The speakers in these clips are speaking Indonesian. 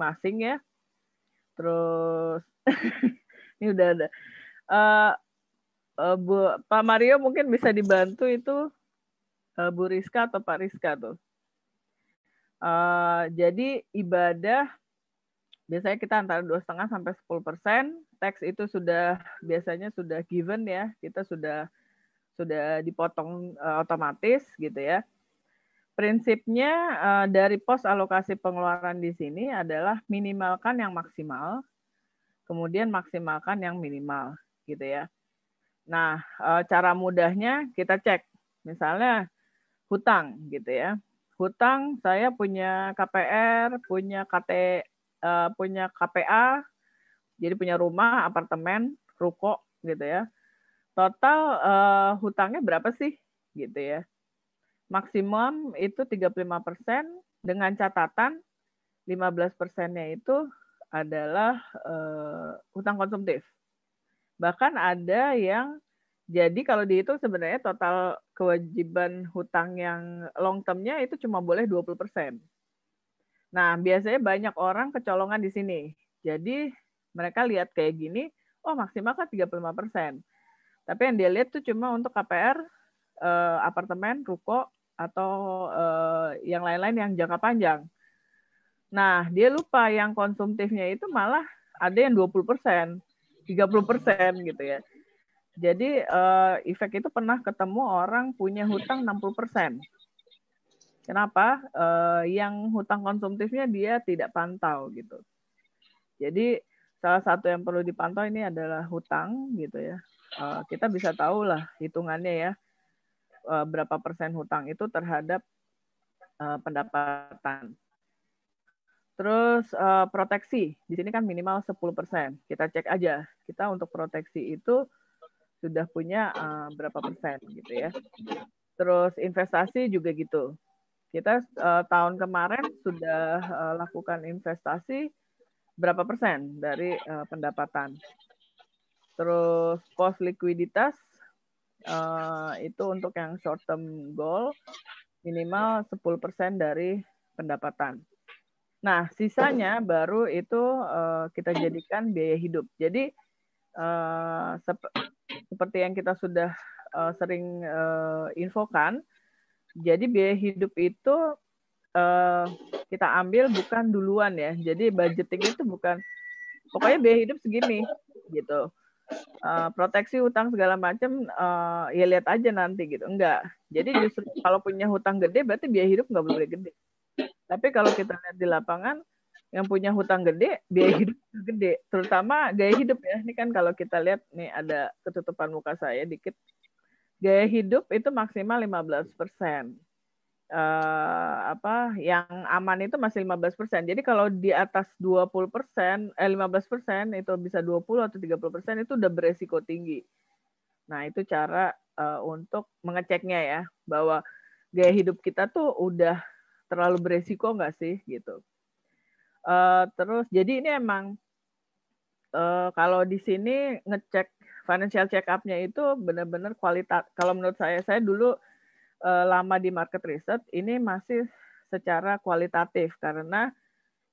masing-masing ya. Terus ini udah ada. Uh, uh, Bu, Pak Mario mungkin bisa dibantu itu uh, Bu Rizka atau Pak Rizka tuh. Uh, jadi ibadah biasanya kita antara dua setengah sampai 10 persen. Teks itu sudah biasanya sudah given ya, kita sudah sudah dipotong uh, otomatis gitu ya. Prinsipnya uh, dari pos alokasi pengeluaran di sini adalah minimalkan yang maksimal, kemudian maksimalkan yang minimal, gitu ya. Nah, uh, cara mudahnya kita cek, misalnya hutang, gitu ya. Hutang saya punya KPR, punya KT, uh, eh, punya KPA, jadi punya rumah, apartemen, ruko, gitu ya. Total uh, hutangnya berapa sih, gitu ya? maksimum itu 35% dengan catatan 15 persennya itu adalah uh, hutang konsumtif. Bahkan ada yang jadi kalau dihitung sebenarnya total kewajiban hutang yang long termnya itu cuma boleh 20 persen. Nah, biasanya banyak orang kecolongan di sini. Jadi mereka lihat kayak gini, oh maksimal kan 35 persen. Tapi yang dia lihat tuh cuma untuk KPR, eh, apartemen, ruko, atau uh, yang lain-lain yang jangka panjang. Nah, dia lupa yang konsumtifnya itu malah ada yang 20 persen, 30 persen gitu ya. Jadi uh, efek itu pernah ketemu orang punya hutang 60 persen. Kenapa? Uh, yang hutang konsumtifnya dia tidak pantau gitu. Jadi salah satu yang perlu dipantau ini adalah hutang gitu ya. Uh, kita bisa tahu lah hitungannya ya uh, berapa persen hutang itu terhadap uh, pendapatan. Terus uh, proteksi, di sini kan minimal 10 persen. Kita cek aja, kita untuk proteksi itu sudah punya uh, berapa persen gitu ya. Terus investasi juga gitu. Kita uh, tahun kemarin sudah uh, lakukan investasi berapa persen dari uh, pendapatan. Terus pos likuiditas Eh, itu untuk yang short term goal minimal 10% dari pendapatan. Nah, sisanya baru itu uh, kita jadikan biaya hidup. Jadi uh, sep seperti yang kita sudah uh, sering uh, infokan, jadi biaya hidup itu uh, kita ambil bukan duluan ya. Jadi budgeting itu bukan pokoknya biaya hidup segini gitu. Eh, proteksi hutang segala macam uh, eh, ya lihat aja nanti gitu enggak jadi justru kalau punya hutang gede berarti biaya hidup nggak boleh gede tapi kalau kita lihat di lapangan yang punya hutang gede biaya hidup gede terutama gaya hidup ya ini kan kalau kita lihat nih ada ketutupan muka saya dikit gaya hidup itu maksimal 15 persen Eh, apa yang aman itu masih 15%. Jadi kalau di atas 20%, eh 15% itu bisa 20 atau 30% itu udah beresiko tinggi. Nah, itu cara eh, untuk mengeceknya ya bahwa gaya hidup kita tuh udah terlalu beresiko nggak sih gitu. Eh, terus jadi ini emang Uh, kalau di sini ngecek financial check up-nya itu benar-benar kualitas. Kalau menurut saya, saya dulu Eh, lama di market research ini masih secara kualitatif karena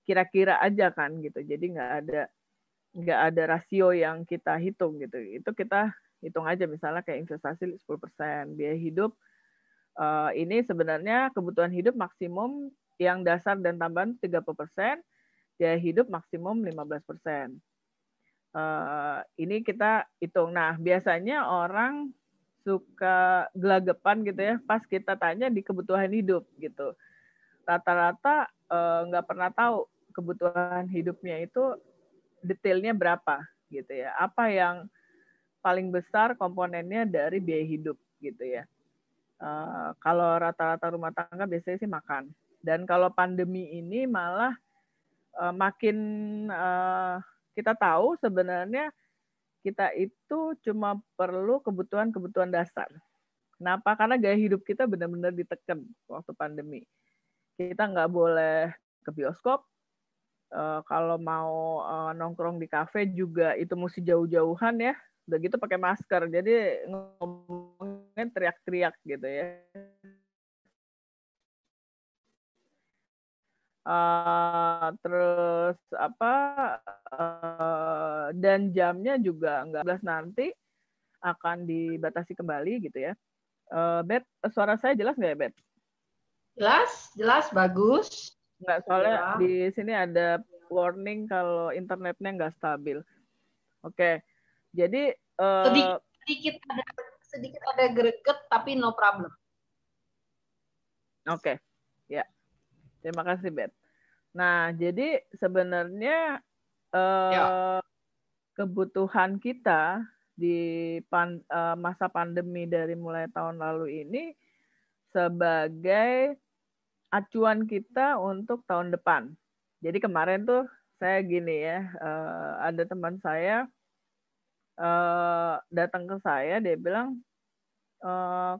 kira-kira aja kan gitu jadi nggak ada nggak ada rasio yang kita hitung gitu itu kita hitung aja misalnya kayak investasi 10% persen biaya hidup eh, ini sebenarnya kebutuhan hidup maksimum yang dasar dan tambahan 30% persen biaya hidup maksimum 15% persen eh, ini kita hitung nah biasanya orang suka gelagapan gitu ya pas kita tanya di kebutuhan hidup gitu rata-rata eh, nggak -rata, e, pernah tahu kebutuhan hidupnya itu detailnya berapa gitu ya apa yang paling besar komponennya dari biaya hidup gitu ya e, kalau rata-rata rumah tangga biasanya sih makan dan kalau pandemi ini malah e, makin kita tahu sebenarnya kita itu cuma perlu kebutuhan-kebutuhan dasar. Kenapa? Karena gaya hidup kita benar-benar ditekan waktu pandemi. Kita nggak boleh ke bioskop, eh, kalau mau eh, nongkrong di kafe juga itu mesti jauh-jauhan ya. Udah gitu pakai masker. Jadi ngomongin teriak-teriak gitu ya. Eh, terus apa uh, dan jamnya juga nggak belas nanti akan dibatasi kembali gitu ya. Uh, eh, Bet, suara saya jelas nggak ya Bet? Jelas, jelas bagus. Nggak soalnya ya. di sini ada warning kalau internetnya nggak stabil. Oke, okay. jadi uh, sedikit, sedikit ada sedikit ada greget tapi no problem. Oke, okay. ya. Yeah. Terima kasih, Bet. Nah, jadi sebenarnya ya. eh, ya. kebutuhan kita di pan, eh, masa pandemi dari mulai tahun lalu ini sebagai acuan kita untuk tahun depan. Jadi kemarin tuh saya gini ya, eh, ada teman saya eh, datang ke saya, dia bilang, eh,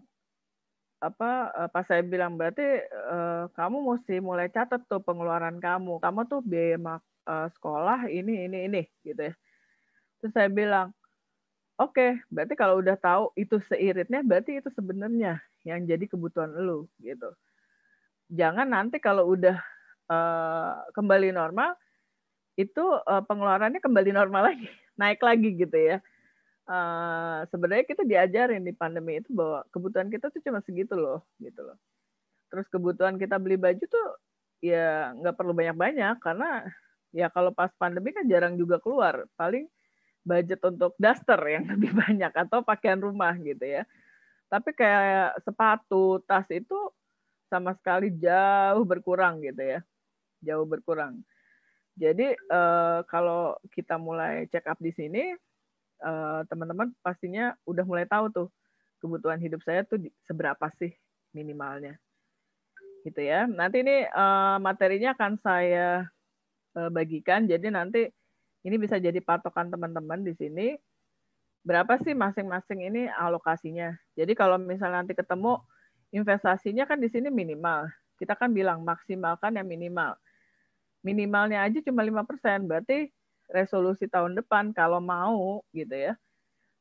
apa eh, pas saya bilang berarti uh, kamu mesti mulai catat tuh pengeluaran kamu kamu tuh biaya mak uh, sekolah ini ini ini gitu ya terus saya bilang oke okay, berarti kalau udah tahu itu seiritnya berarti itu sebenarnya yang jadi kebutuhan lu gitu jangan nanti kalau udah uh, kembali normal itu uh, pengeluarannya kembali normal lagi naik lagi gitu ya uh, sebenarnya kita diajarin di pandemi itu bahwa kebutuhan kita tuh cuma segitu loh gitu loh terus kebutuhan kita beli baju tuh ya nggak perlu banyak-banyak karena ya kalau pas pandemi kan jarang juga keluar paling budget untuk daster yang lebih banyak atau pakaian rumah gitu ya tapi kayak sepatu tas itu sama sekali jauh berkurang gitu ya jauh berkurang jadi eh, kalau kita mulai check up di sini Eh, teman-teman uh, pastinya udah mulai tahu tuh kebutuhan hidup saya tuh seberapa sih minimalnya gitu ya nanti ini uh, materinya akan saya uh, bagikan jadi nanti ini bisa jadi patokan teman-teman di sini berapa sih masing-masing ini alokasinya jadi kalau misalnya nanti ketemu investasinya kan di sini minimal kita kan bilang maksimalkan yang minimal minimalnya aja cuma 5%, berarti resolusi tahun depan kalau mau gitu ya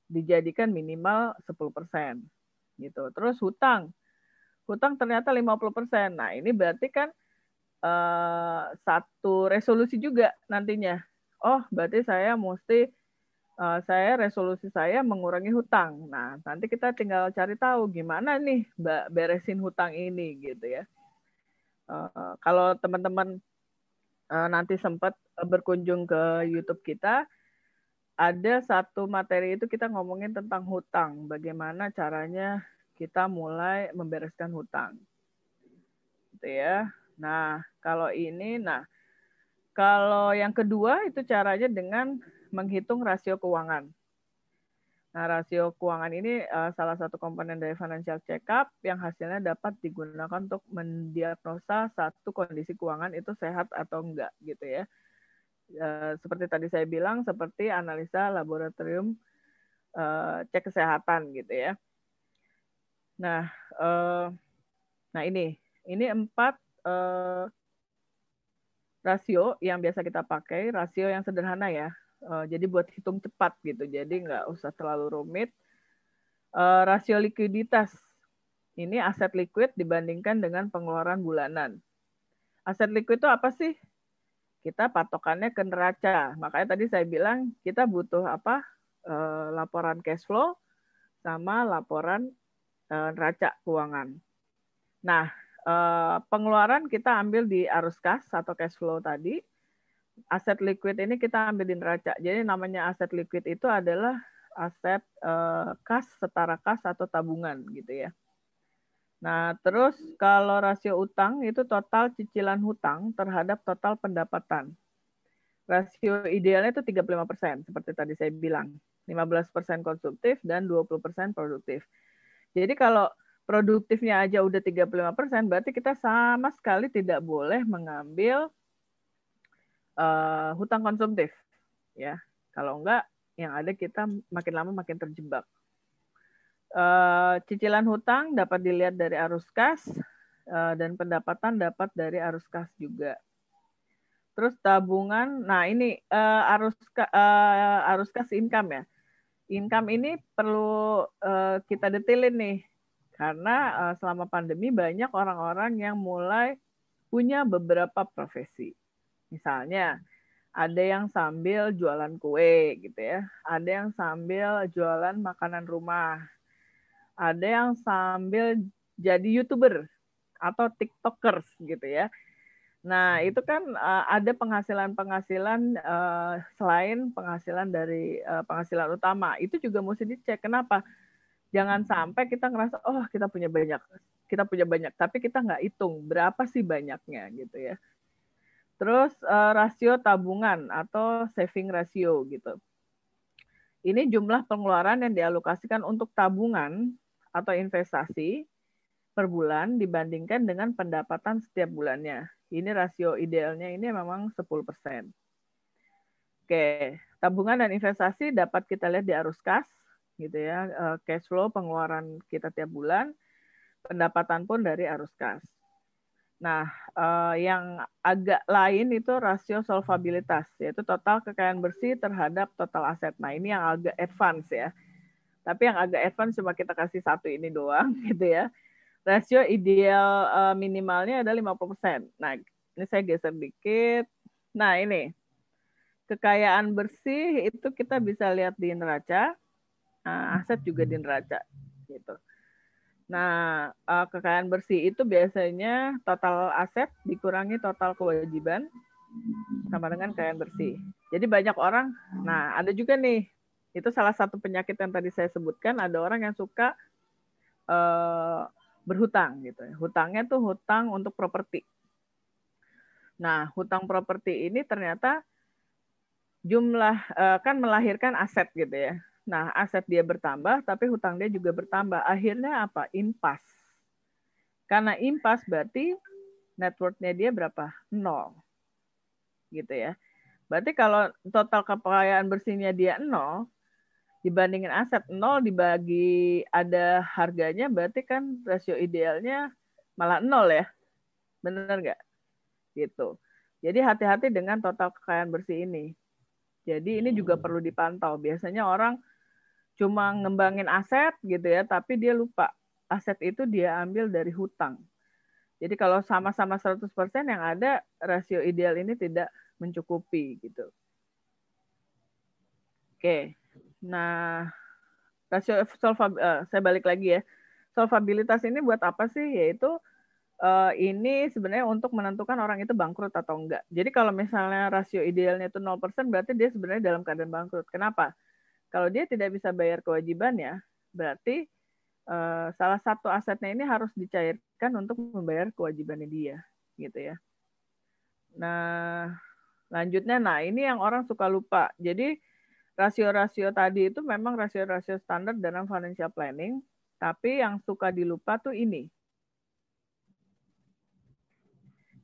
dijadikan minimal 10% gitu. Terus hutang. Hutang ternyata 50%. Nah, ini berarti kan eh, satu resolusi juga nantinya. Oh, berarti saya mesti eh, saya resolusi saya mengurangi hutang. Nah, nanti kita tinggal cari tahu gimana nih beresin hutang ini gitu ya. Eh, kalau teman-teman uh, nanti sempat eh, berkunjung ke YouTube kita, ada satu materi itu kita ngomongin tentang hutang, bagaimana caranya kita mulai membereskan hutang. Gitu ya. Nah, kalau ini nah kalau yang kedua itu caranya dengan menghitung rasio keuangan. Nah, rasio keuangan ini uh, salah satu komponen dari financial check-up yang hasilnya dapat digunakan untuk mendiagnosa satu kondisi keuangan itu sehat atau enggak gitu ya. Uh, seperti tadi saya bilang, seperti analisa laboratorium uh, cek kesehatan gitu ya. Nah, uh, nah ini, ini empat uh, rasio yang biasa kita pakai, rasio yang sederhana ya. Eh, jadi buat hitung cepat gitu. Jadi nggak usah terlalu rumit. Uh, rasio likuiditas ini aset liquid dibandingkan dengan pengeluaran bulanan. Aset liquid itu apa sih? Kita patokannya ke neraca. Makanya tadi saya bilang kita butuh apa? Uh, laporan cash flow sama laporan uh, neraca keuangan. Nah, uh, pengeluaran kita ambil di arus kas atau cash flow tadi aset liquid ini kita ambilin di Jadi namanya aset liquid itu adalah aset eh, kas setara kas atau tabungan gitu ya. Nah, terus kalau rasio utang itu total cicilan hutang terhadap total pendapatan. Rasio idealnya itu 35% seperti tadi saya bilang. 15% konsumtif dan 20% produktif. Jadi kalau produktifnya aja udah 35%, berarti kita sama sekali tidak boleh mengambil uh, hutang konsumtif ya kalau enggak yang ada kita makin lama makin terjebak uh, cicilan hutang dapat dilihat dari arus kas uh, dan pendapatan dapat dari arus kas juga terus tabungan nah ini uh, arus uh, arus kas income ya income ini perlu uh, kita detailin nih karena selama pandemi banyak orang-orang yang mulai punya beberapa profesi Misalnya ada yang sambil jualan kue gitu ya, ada yang sambil jualan makanan rumah, ada yang sambil jadi youtuber atau tiktokers gitu ya. Nah hmm. itu kan eh, ada penghasilan-penghasilan eh, selain penghasilan dari eh, penghasilan utama itu juga mesti dicek. Kenapa? Jangan hmm. sampai kita ngerasa oh kita punya banyak, kita punya banyak, tapi kita nggak hitung berapa sih banyaknya gitu ya Terus uh, rasio tabungan atau saving ratio gitu. Ini jumlah pengeluaran yang dialokasikan untuk tabungan atau investasi per bulan dibandingkan dengan pendapatan setiap bulannya. Ini rasio idealnya ini memang 10%. Oke, tabungan dan investasi dapat kita lihat di arus kas gitu ya, eh, cash flow pengeluaran kita tiap bulan, pendapatan pun dari arus kas. Nah, eh, yang agak lain itu rasio solvabilitas, yaitu total kekayaan bersih terhadap total aset. Nah, ini yang agak advance ya. Tapi yang agak advance cuma kita kasih satu ini doang gitu ya. Rasio ideal eh, minimalnya ada 50%. Nah, ini saya geser dikit. Nah, ini. Kekayaan bersih itu kita bisa lihat di neraca, nah, aset juga di neraca gitu. Nah, uh, kekayaan bersih itu biasanya total aset dikurangi total kewajiban sama dengan kekayaan bersih. Jadi banyak orang, nah ada juga nih, itu salah satu penyakit yang tadi saya sebutkan, ada orang yang suka uh, berhutang gitu. Ya. Hutangnya tuh hutang untuk properti. Nah, hutang properti ini ternyata jumlah uh, kan melahirkan aset gitu ya. Nah, aset dia bertambah, tapi hutang dia juga bertambah. Akhirnya apa? Impas. Karena impas berarti networknya dia berapa? Nol. Gitu ya. Berarti kalau total kekayaan bersihnya dia nol, dibandingin aset nol dibagi ada harganya, berarti kan rasio idealnya malah nol ya. benar nggak? Gitu. Jadi hati-hati dengan total kekayaan bersih ini. Jadi ini juga perlu dipantau. Biasanya orang cuma ngembangin aset gitu ya, tapi dia lupa aset itu dia ambil dari hutang. Jadi kalau sama-sama 100% yang ada rasio ideal ini tidak mencukupi gitu. Oke. Nah, rasio uh, saya balik lagi ya. Solvabilitas ini buat apa sih? Yaitu uh, ini sebenarnya untuk menentukan orang itu bangkrut atau enggak. Jadi kalau misalnya rasio idealnya itu 0% berarti dia sebenarnya dalam keadaan bangkrut. Kenapa? Kalau dia tidak bisa bayar kewajibannya, berarti uh, salah satu asetnya ini harus dicairkan untuk membayar kewajibannya dia, gitu ya. Nah, lanjutnya, nah ini yang orang suka lupa. Jadi rasio-rasio tadi itu memang rasio-rasio standar dalam financial planning, tapi yang suka dilupa tuh ini.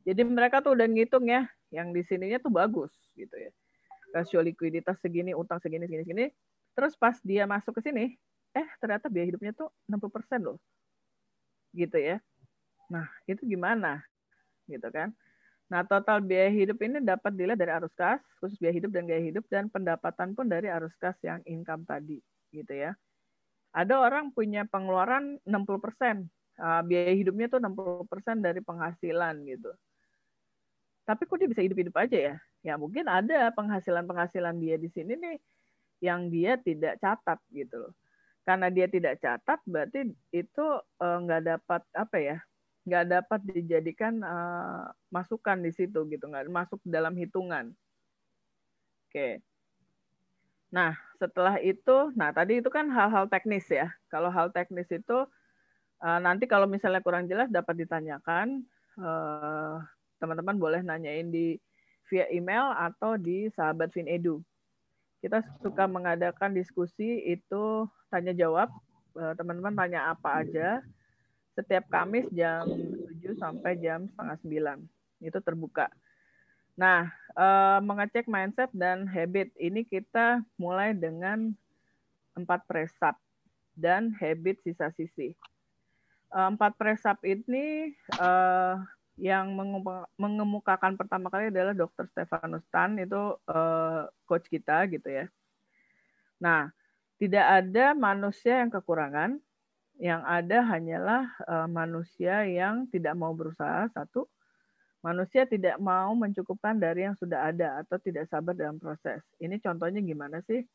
Jadi mereka tuh udah ngitung ya, yang di sininya tuh bagus gitu ya. Rasio likuiditas segini, utang segini, segini, segini. Terus pas dia masuk ke sini, eh ternyata biaya hidupnya tuh 60% persen loh. Gitu ya. Nah, itu gimana? Gitu kan. Nah, total biaya hidup ini dapat dilihat dari arus kas, khusus biaya hidup dan gaya hidup, dan pendapatan pun dari arus kas yang income tadi. gitu ya. Ada orang punya pengeluaran 60%, persen ah, biaya hidupnya tuh 60% persen dari penghasilan gitu. Tapi kok dia bisa hidup-hidup aja ya? Ya mungkin ada penghasilan-penghasilan dia di sini nih yang dia tidak catat gitu loh. Karena dia tidak catat berarti itu e, nggak uh, dapat apa ya? nggak dapat dijadikan uh, masukan di situ gitu nggak masuk dalam hitungan. Oke. Nah, setelah itu, nah tadi itu kan hal-hal teknis ya. Kalau hal teknis itu e, nanti kalau misalnya kurang jelas dapat ditanyakan, teman-teman boleh nanyain di via email atau di sahabat Finedu kita suka mengadakan diskusi itu tanya jawab eh, teman-teman tanya apa aja setiap Kamis jam 7 sampai jam setengah sembilan itu terbuka nah eh, mengecek mindset dan habit ini kita mulai dengan empat presap dan habit sisa sisi eh, empat presap ini yang mengemukakan pertama kali adalah Dr. Stefanus Tan itu eh, coach kita gitu ya. Nah, tidak ada manusia yang kekurangan, yang ada hanyalah eh, manusia yang tidak mau berusaha satu, manusia tidak mau mencukupkan dari yang sudah ada atau tidak sabar dalam proses. Ini contohnya gimana sih?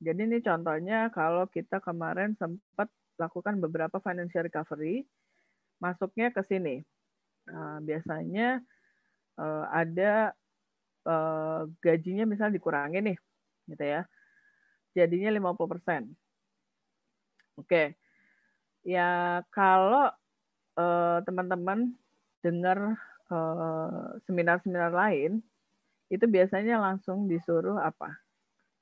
Jadi ini contohnya kalau kita kemarin sempat lakukan beberapa financial recovery, masuknya ke sini Nah, biasanya uh, ada uh, gajinya misalnya dikurangi nih, gitu ya. Jadinya 50%. Oke. Okay. Ya kalau uh, teman-teman dengar uh, seminar-seminar lain, itu biasanya langsung disuruh apa?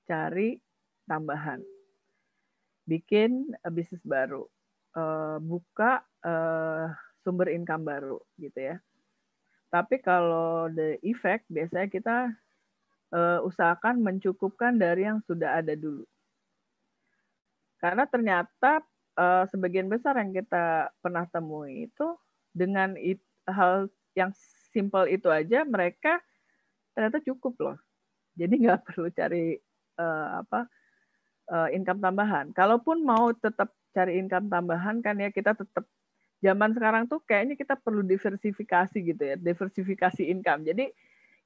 Cari tambahan. Bikin bisnis baru. Uh, buka uh, sumber income baru gitu ya. Tapi kalau the effect biasanya kita uh, usahakan mencukupkan dari yang sudah ada dulu. Karena ternyata uh, sebagian besar yang kita pernah temui itu dengan it, hal yang simple itu aja mereka ternyata cukup loh. Jadi nggak perlu cari uh, apa uh, income tambahan. Kalaupun mau tetap cari income tambahan kan ya kita tetap zaman sekarang tuh kayaknya kita perlu diversifikasi gitu ya, diversifikasi income. Jadi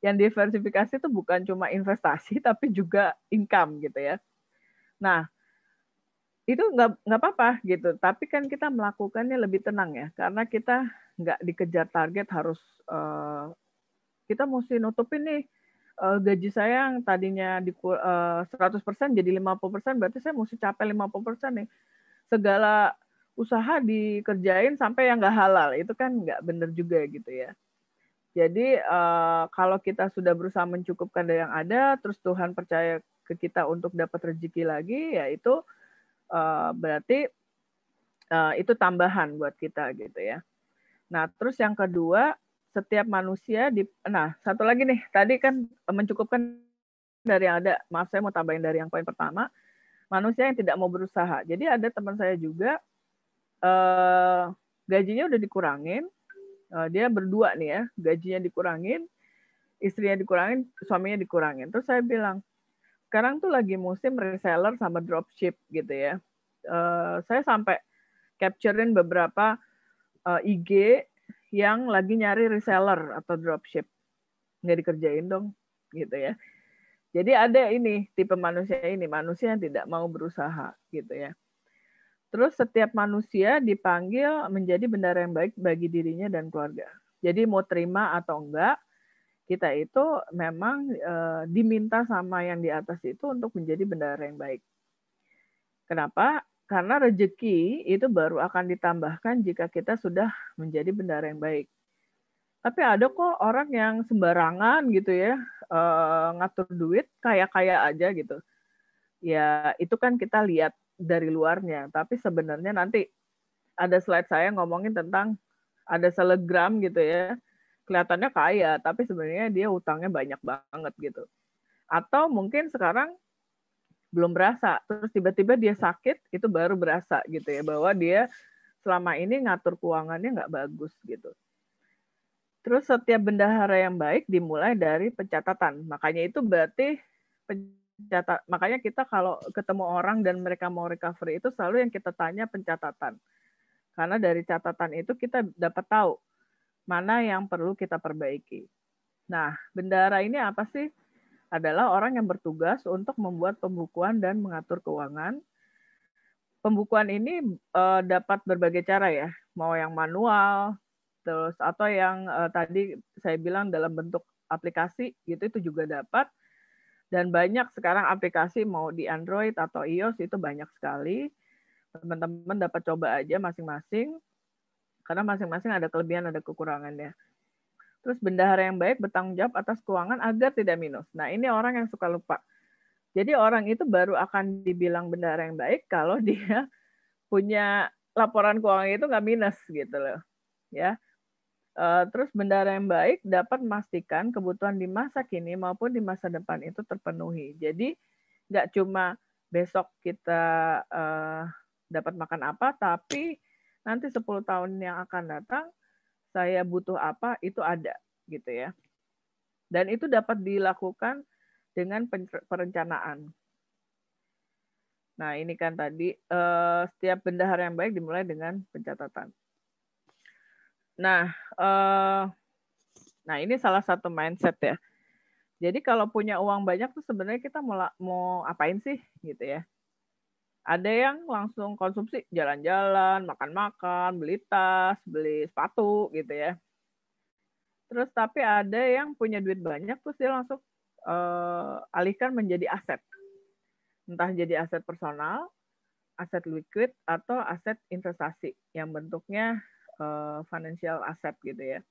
yang diversifikasi itu bukan cuma investasi tapi juga income gitu ya. Nah, itu nggak nggak apa-apa gitu, tapi kan kita melakukannya lebih tenang ya, karena kita nggak dikejar target harus uh, kita mesti nutupin nih uh, gaji saya yang tadinya di uh, eh, 100% jadi 50% berarti saya mesti capai 50% nih. Segala usaha dikerjain sampai yang nggak halal itu kan nggak bener juga gitu ya. Jadi eh, kalau kita sudah berusaha mencukupkan dari yang ada, terus Tuhan percaya ke kita untuk dapat rezeki lagi, ya itu eh, berarti eh, itu tambahan buat kita gitu ya. Nah terus yang kedua, setiap manusia di, nah satu lagi nih tadi kan mencukupkan dari yang ada. Maaf saya mau tambahin dari yang poin pertama, manusia yang tidak mau berusaha. Jadi ada teman saya juga Eh, gajinya udah dikurangin, uh, dia berdua nih ya, gajinya dikurangin, istrinya dikurangin, suaminya dikurangin. Terus saya bilang, sekarang tuh lagi musim reseller sama dropship gitu ya. Uh, saya sampai capturein beberapa uh, IG yang lagi nyari reseller atau dropship. Nggak dikerjain dong gitu ya. Jadi ada ini tipe manusia ini, manusia yang tidak mau berusaha gitu ya Terus setiap manusia dipanggil menjadi benda yang baik bagi dirinya dan keluarga. Jadi mau terima atau enggak, kita itu memang e, diminta sama yang di atas itu untuk menjadi benda yang baik. Kenapa? Karena rejeki itu baru akan ditambahkan jika kita sudah menjadi benda yang baik. Tapi ada kok orang yang sembarangan gitu ya, e, ngatur duit kayak kaya aja gitu. Ya itu kan kita lihat dari luarnya, tapi sebenarnya nanti ada slide saya ngomongin tentang ada selegram gitu ya. Kelihatannya kaya, tapi sebenarnya dia utangnya banyak banget gitu. Atau mungkin sekarang belum berasa, terus tiba-tiba dia sakit, itu baru berasa gitu ya bahwa dia selama ini ngatur keuangannya nggak bagus gitu. Terus setiap bendahara yang baik dimulai dari pencatatan. Makanya itu berarti pencatat makanya kita kalau ketemu orang dan mereka mau recovery itu selalu yang kita tanya pencatatan karena dari catatan itu kita dapat tahu mana yang perlu kita perbaiki nah bendara ini apa sih adalah orang yang bertugas untuk membuat pembukuan dan mengatur keuangan pembukuan ini eh, dapat berbagai cara ya mau yang manual terus atau yang eh, tadi saya bilang dalam bentuk aplikasi gitu itu juga dapat dan banyak sekarang aplikasi mau di Android atau iOS itu banyak sekali. Teman-teman dapat coba aja masing-masing. Karena masing-masing ada kelebihan, ada kekurangannya. Terus bendahara yang baik bertanggung jawab atas keuangan agar tidak minus. Nah, ini orang yang suka lupa. Jadi orang itu baru akan dibilang bendahara yang baik kalau dia punya laporan keuangan itu nggak minus gitu loh. Ya. Eh, terus bendara yang baik dapat memastikan kebutuhan di masa kini maupun di masa depan itu terpenuhi. Jadi nggak cuma besok kita uh, dapat makan apa, tapi nanti 10 tahun yang akan datang saya butuh apa itu ada gitu ya. Dan itu dapat dilakukan dengan perencanaan. Nah, ini kan tadi eh, setiap bendahara yang baik dimulai dengan pencatatan. Nah, eh, nah ini salah satu mindset ya. Jadi kalau punya uang banyak tuh sebenarnya kita mau mau apain sih gitu ya? Ada yang langsung konsumsi jalan-jalan, makan-makan, beli tas, beli sepatu gitu ya. Terus tapi ada yang punya duit banyak terus dia langsung uh, alihkan menjadi aset. Entah jadi aset personal, aset liquid atau aset investasi yang bentuknya Eh, financial asset gitu ya.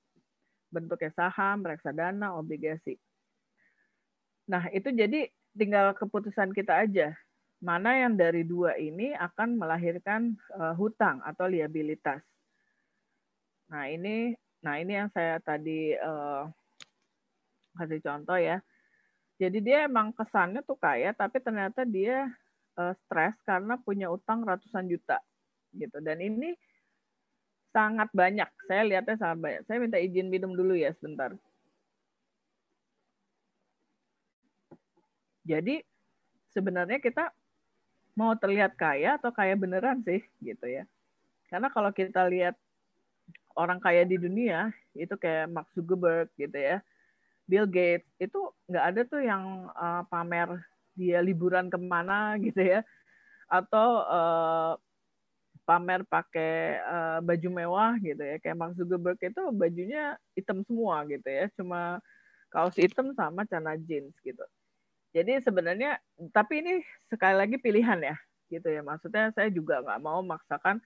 Bentuknya saham, reksadana, obligasi. Nah, itu jadi tinggal keputusan kita aja. Mana yang dari dua ini akan melahirkan uh, hutang atau liabilitas. Nah, ini nah ini yang saya tadi uh, kasih contoh ya. Jadi dia emang kesannya tuh kaya tapi ternyata dia stres karena punya utang ratusan juta gitu. Dan ini sangat banyak. Saya lihatnya sangat banyak. Saya minta izin minum dulu ya sebentar. Jadi sebenarnya kita mau terlihat kaya atau kaya beneran sih gitu ya. Karena kalau kita lihat orang kaya di dunia itu kayak Mark Zuckerberg gitu ya, Bill Gates itu nggak ada tuh yang uh, pamer dia liburan kemana gitu ya, atau uh, pamer pakai uh, baju mewah gitu ya kayak Mark Zuckerberg itu bajunya hitam semua gitu ya cuma kaos hitam sama celana jeans gitu jadi sebenarnya tapi ini sekali lagi pilihan ya gitu ya maksudnya saya juga nggak mau memaksakan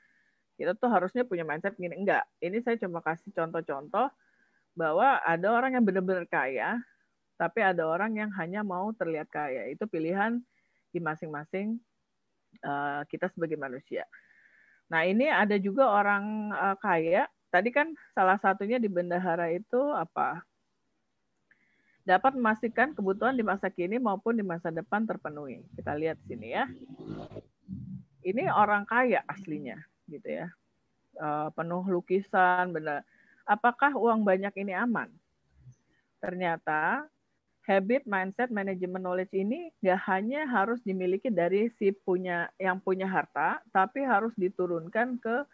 kita tuh harusnya punya mindset gini enggak ini saya cuma kasih contoh-contoh bahwa ada orang yang benar-benar kaya tapi ada orang yang hanya mau terlihat kaya itu pilihan di masing-masing eh, kita sebagai manusia Nah, ini ada juga orang uh, kaya. Tadi kan salah satunya di bendahara itu apa? Dapat memastikan kebutuhan di masa kini maupun di masa depan terpenuhi. Kita lihat sini ya. Ini orang kaya aslinya, gitu ya. Uh, penuh lukisan, benda. Apakah uang banyak ini aman? Ternyata habit, mindset, manajemen knowledge ini nggak hanya harus dimiliki dari si punya yang punya harta, tapi harus diturunkan ke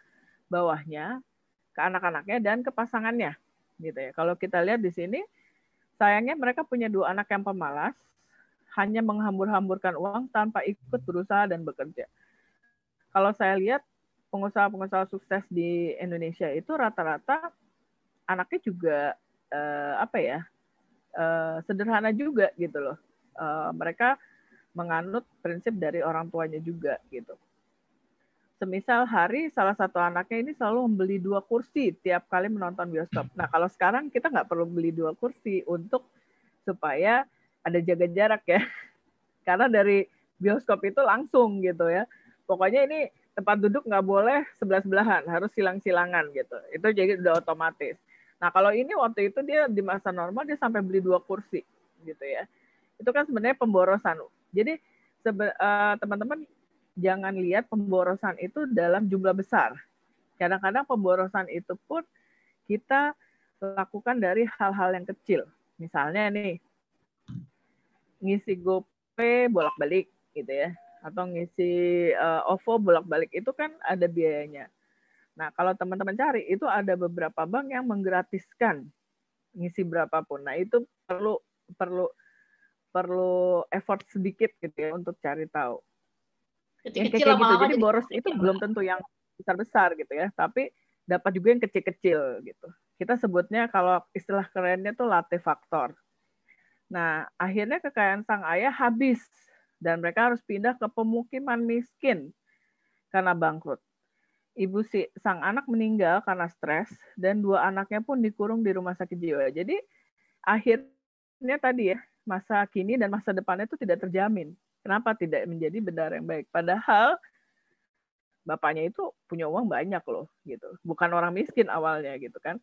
bawahnya, ke anak-anaknya dan ke pasangannya, gitu ya. Kalau kita lihat di sini, sayangnya mereka punya dua anak yang pemalas, hanya menghambur-hamburkan uang tanpa ikut berusaha dan bekerja. Kalau saya lihat pengusaha-pengusaha sukses di Indonesia itu rata-rata anaknya juga eh, apa ya Eh, sederhana juga gitu loh. Uh, mereka menganut prinsip dari orang tuanya juga gitu. Semisal hari salah satu anaknya ini selalu membeli dua kursi tiap kali menonton bioskop. Nah kalau sekarang kita nggak perlu beli dua kursi untuk supaya ada jaga jarak ya. Karena dari bioskop itu langsung gitu ya. Pokoknya ini tempat duduk nggak boleh sebelah sebelahan, harus silang silangan gitu. Itu jadi udah otomatis. Nah, kalau ini waktu itu dia di masa normal dia sampai beli dua kursi gitu ya. Itu kan sebenarnya pemborosan. Jadi eh, teman-teman jangan lihat pemborosan itu dalam jumlah besar. Kadang-kadang pemborosan itu pun kita lakukan dari hal-hal yang kecil. Misalnya nih ngisi GoPay bolak-balik gitu ya atau ngisi uh, OVO bolak-balik itu kan ada biayanya Nah, kalau teman-teman cari, itu ada beberapa bank yang menggratiskan ngisi berapapun. Nah, itu perlu perlu perlu effort sedikit gitu ya untuk cari tahu. Kecil kecil kayak gitu. Jadi boros itu kecil belum tentu yang besar-besar gitu ya, tapi dapat juga yang kecil-kecil gitu. Kita sebutnya kalau istilah kerennya tuh latte faktor. Nah, akhirnya kekayaan sang ayah habis dan mereka harus pindah ke pemukiman miskin karena bangkrut ibu si sang anak meninggal karena stres dan dua anaknya pun dikurung di rumah sakit jiwa. Jadi akhirnya tadi ya masa kini dan masa depannya itu tidak terjamin. Kenapa tidak menjadi benar yang baik? Padahal bapaknya itu punya uang banyak loh gitu. Bukan orang miskin awalnya gitu kan.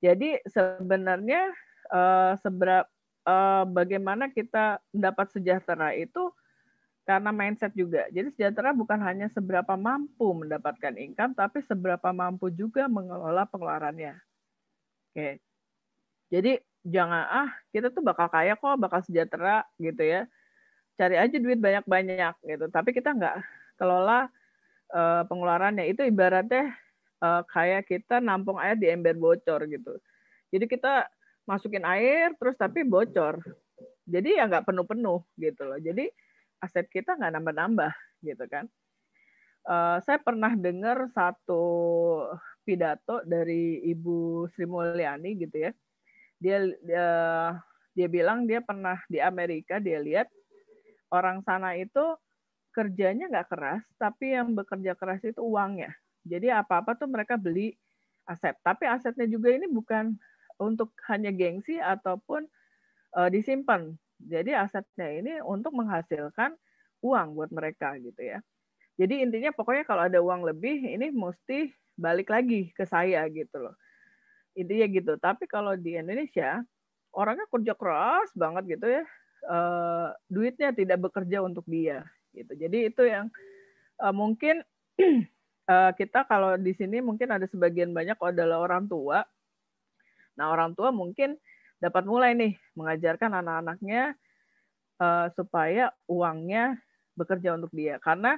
Jadi sebenarnya uh, eh, seberapa uh, eh, bagaimana kita dapat sejahtera itu karena mindset juga. Jadi sejahtera bukan hanya seberapa mampu mendapatkan income, tapi seberapa mampu juga mengelola pengeluarannya. Oke. Jadi jangan ah kita tuh bakal kaya kok, bakal sejahtera gitu ya. Cari aja duit banyak-banyak gitu, tapi kita nggak kelola uh, pengeluarannya. Itu ibaratnya uh, eh, kayak kita nampung air di ember bocor gitu. Jadi kita masukin air terus tapi bocor. Jadi ya nggak penuh-penuh gitu loh. Jadi aset kita nggak nambah-nambah gitu kan. Uh, saya pernah dengar satu pidato dari Ibu Sri Mulyani gitu ya. Dia dia, eh, dia bilang dia pernah di Amerika dia lihat orang sana itu kerjanya nggak keras, tapi yang bekerja keras itu uangnya. Jadi apa-apa tuh mereka beli aset. Tapi asetnya juga ini bukan untuk hanya gengsi ataupun uh, disimpan, jadi asetnya ini untuk menghasilkan uang buat mereka gitu ya. Jadi intinya pokoknya kalau ada uang lebih ini mesti balik lagi ke saya gitu loh. Intinya gitu. Tapi kalau di Indonesia orangnya kerja keras banget gitu ya. E, duitnya tidak bekerja untuk dia gitu. Jadi itu yang e, mungkin e, kita kalau di sini mungkin ada sebagian banyak adalah orang tua. Nah, orang tua mungkin dapat mulai nih mengajarkan anak-anaknya uh, supaya uangnya bekerja untuk dia karena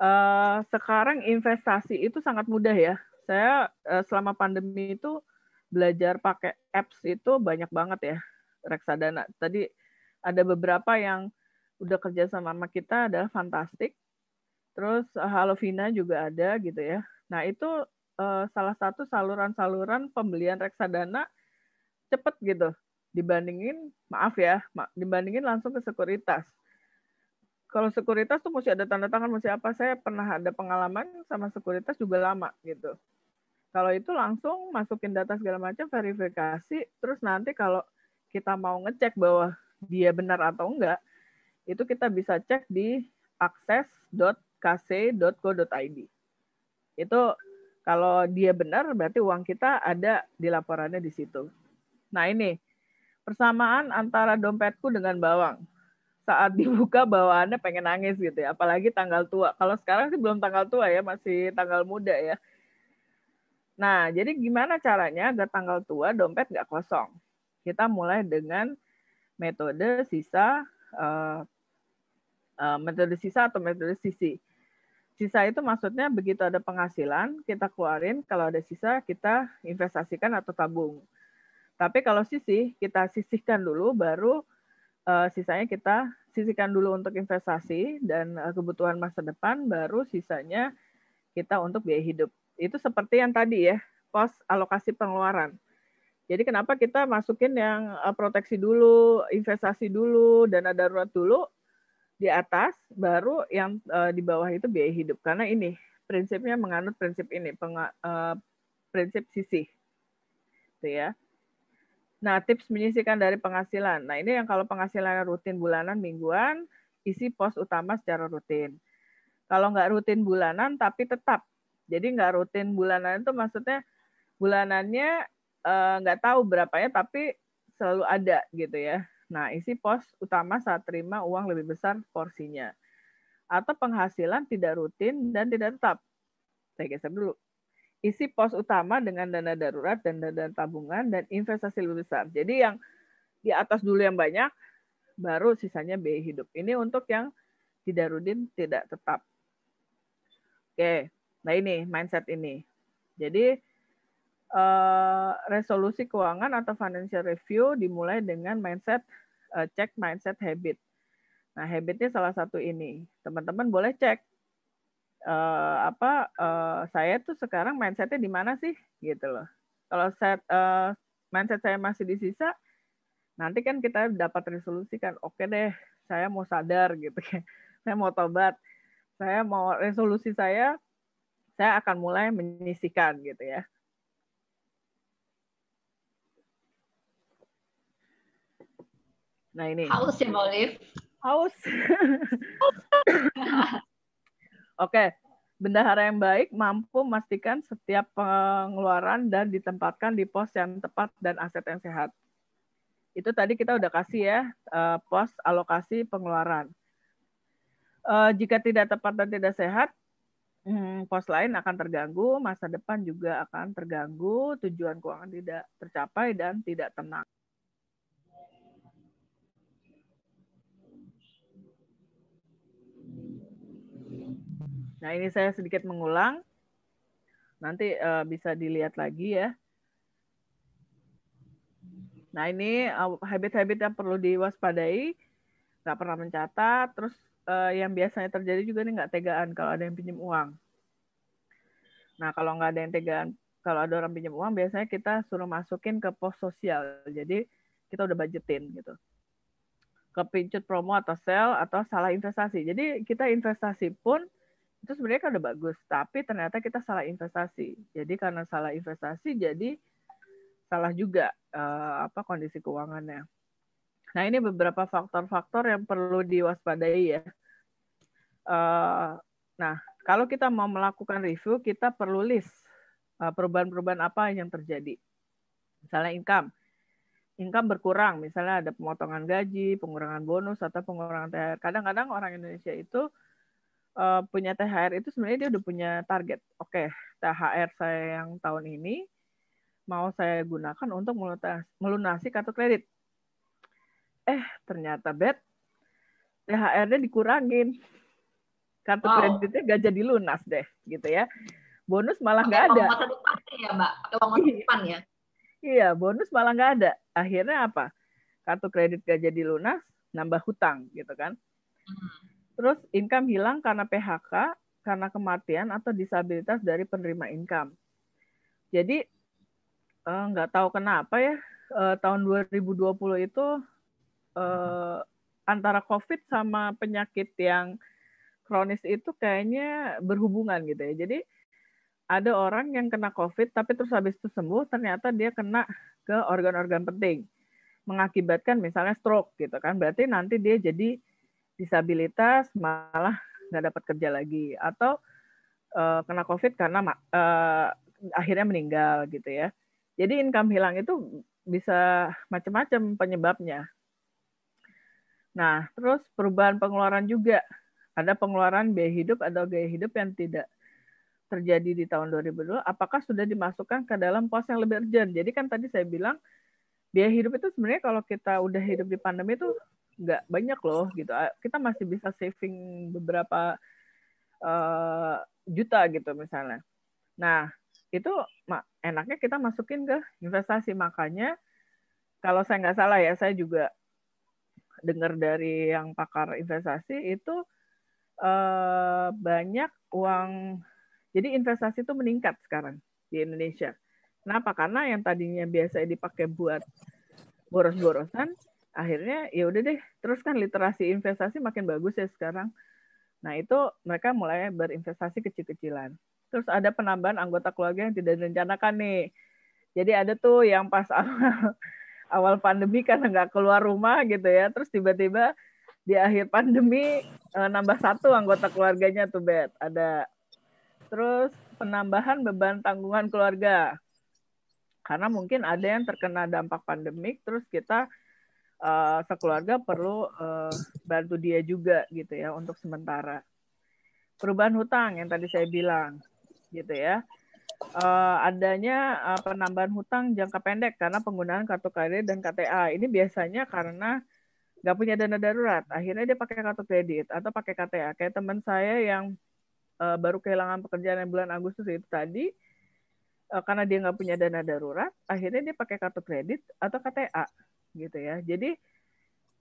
uh, sekarang investasi itu sangat mudah ya saya uh, selama pandemi itu belajar pakai apps itu banyak banget ya reksadana tadi ada beberapa yang udah kerja sama sama kita adalah fantastik terus uh, Halovina juga ada gitu ya nah itu uh, salah satu saluran-saluran pembelian reksadana cepet gitu dibandingin maaf ya dibandingin langsung ke sekuritas kalau sekuritas tuh mesti ada tanda tangan mesti apa saya pernah ada pengalaman sama sekuritas juga lama gitu kalau itu langsung masukin data segala macam verifikasi terus nanti kalau kita mau ngecek bahwa dia benar atau enggak itu kita bisa cek di akses.kc.go.id itu kalau dia benar berarti uang kita ada di laporannya di situ Nah ini, persamaan antara dompetku dengan bawang. Saat dibuka bawaannya pengen nangis gitu ya, apalagi tanggal tua. Kalau sekarang sih belum tanggal tua ya, masih tanggal muda ya. Nah, jadi gimana caranya agar tanggal tua dompet gak kosong? Kita mulai dengan metode sisa, uh, uh, metode sisa atau metode sisi. Sisa itu maksudnya begitu ada penghasilan, kita keluarin, kalau ada sisa kita investasikan atau tabung. Tapi kalau sisih kita sisihkan dulu baru uh, sisanya kita sisihkan dulu untuk investasi dan uh, kebutuhan masa depan baru sisanya kita untuk biaya hidup. Itu seperti yang tadi ya, pos alokasi pengeluaran. Jadi kenapa kita masukin yang eh, proteksi dulu, investasi dulu, dana darurat dulu di atas, baru yang uh, di bawah itu biaya hidup. Karena ini prinsipnya menganut prinsip ini, uh, prinsip sisi, gitu ya. Nah, tips menyisihkan dari penghasilan. Nah, ini yang kalau penghasilan rutin bulanan, mingguan, isi pos utama secara rutin. Kalau nggak rutin bulanan, tapi tetap. Jadi nggak rutin bulanan itu maksudnya bulanannya eh, nggak tahu berapanya, tapi selalu ada gitu ya. Nah, isi pos utama saat terima uang lebih besar porsinya. Atau penghasilan tidak rutin dan tidak tetap. Saya geser dulu isi pos utama dengan dana darurat dan dana tabungan dan investasi lebih besar. Jadi yang di atas dulu yang banyak, baru sisanya biaya hidup. Ini untuk yang tidak rutin, tidak tetap. Oke, nah ini mindset ini. Jadi eh, resolusi keuangan atau financial review dimulai dengan mindset eh, cek mindset habit. Nah habitnya salah satu ini. Teman-teman boleh cek uh, apa uh, saya tuh sekarang mindsetnya di mana sih gitu loh kalau set uh, mindset saya masih di sisa nanti kan kita dapat resolusi kan oke deh saya mau sadar gitu ya saya mau tobat saya mau resolusi saya saya akan mulai menyisikan gitu ya nah ini haus ya mau haus Oke, bendahara yang baik mampu memastikan setiap pengeluaran dan ditempatkan di pos yang tepat dan aset yang sehat. Itu tadi kita udah kasih ya, eh, pos alokasi pengeluaran. Eh, jika tidak tepat dan tidak sehat, hmm, pos lain akan terganggu, masa depan juga akan terganggu, tujuan keuangan tidak tercapai dan tidak tenang. Nah, ini saya sedikit mengulang. Nanti uh, bisa dilihat lagi ya. Nah, ini eh, habit-habit yang perlu diwaspadai. Nggak pernah mencatat. Terus uh, yang biasanya terjadi juga nih nggak tegaan kalau ada yang pinjam uang. Nah, kalau nggak ada yang tegaan, kalau ada orang pinjam uang, biasanya kita suruh masukin ke pos sosial. Jadi, kita udah budgetin gitu. Kepincut promo atau sell atau salah investasi. Jadi, kita investasi pun itu sebenarnya kan udah bagus tapi ternyata kita salah investasi jadi karena salah investasi jadi salah juga uh, apa kondisi keuangannya nah ini beberapa faktor-faktor yang perlu diwaspadai ya uh, nah kalau kita mau melakukan review kita perlu list eh, perubahan-perubahan apa yang terjadi misalnya income income berkurang misalnya ada pemotongan gaji pengurangan bonus atau pengurangan THR kadang-kadang orang Indonesia itu uh, punya THR itu sebenarnya dia udah punya target. Oke, okay, THR saya yang tahun ini mau saya gunakan untuk melunasi kartu kredit. Eh, ternyata bet THR-nya dikurangin. Kartu wow. kreditnya gak jadi lunas deh, gitu ya. Bonus malah nggak ada. ya, Mbak. Iya. ya. Iya, bonus malah nggak ada. Akhirnya apa? Kartu kredit gak jadi lunas, nambah hutang, gitu kan. Hmm. Terus income hilang karena PHK, karena kematian atau disabilitas dari penerima income. Jadi eh, nggak tahu kenapa ya eh, tahun 2020 itu eh, antara COVID sama penyakit yang kronis itu kayaknya berhubungan gitu ya. Jadi ada orang yang kena COVID tapi terus habis itu sembuh ternyata dia kena ke organ-organ penting mengakibatkan misalnya stroke gitu kan berarti nanti dia jadi disabilitas malah nggak dapat kerja lagi atau uh, kena covid karena uh, akhirnya meninggal gitu ya. Jadi income hilang itu bisa macam-macam penyebabnya. Nah, terus perubahan pengeluaran juga. Ada pengeluaran biaya hidup atau gaya hidup yang tidak terjadi di tahun 2002, apakah sudah dimasukkan ke dalam pos yang lebih urgent? Jadi kan tadi saya bilang biaya hidup itu sebenarnya kalau kita udah hidup di pandemi itu nggak banyak loh gitu kita masih bisa saving beberapa uh, juta gitu misalnya nah itu enaknya kita masukin ke investasi makanya kalau saya nggak salah ya saya juga dengar dari yang pakar investasi itu eh, banyak uang jadi investasi itu meningkat sekarang di Indonesia. Kenapa? Karena yang tadinya biasa dipakai buat boros-borosan akhirnya ya udah deh terus kan literasi investasi makin bagus ya sekarang nah itu mereka mulai berinvestasi kecil-kecilan terus ada penambahan anggota keluarga yang tidak direncanakan nih jadi ada tuh yang pas awal awal pandemi kan nggak keluar rumah gitu ya terus tiba-tiba di akhir pandemi eh, nambah satu anggota keluarganya tuh bet ada terus penambahan beban tanggungan keluarga karena mungkin ada yang terkena dampak pandemik terus kita uh, sekeluarga perlu uh, bantu dia juga gitu ya untuk sementara. Perubahan hutang yang tadi saya bilang gitu ya. Uh, adanya uh, penambahan hutang jangka pendek karena penggunaan kartu kredit dan KTA. Ini biasanya karena nggak punya dana darurat. Akhirnya dia pakai kartu kredit atau pakai KTA. Kayak teman saya yang uh, baru kehilangan pekerjaan yang bulan Agustus itu tadi, karena dia nggak punya dana darurat, akhirnya dia pakai kartu kredit atau KTA gitu ya. Jadi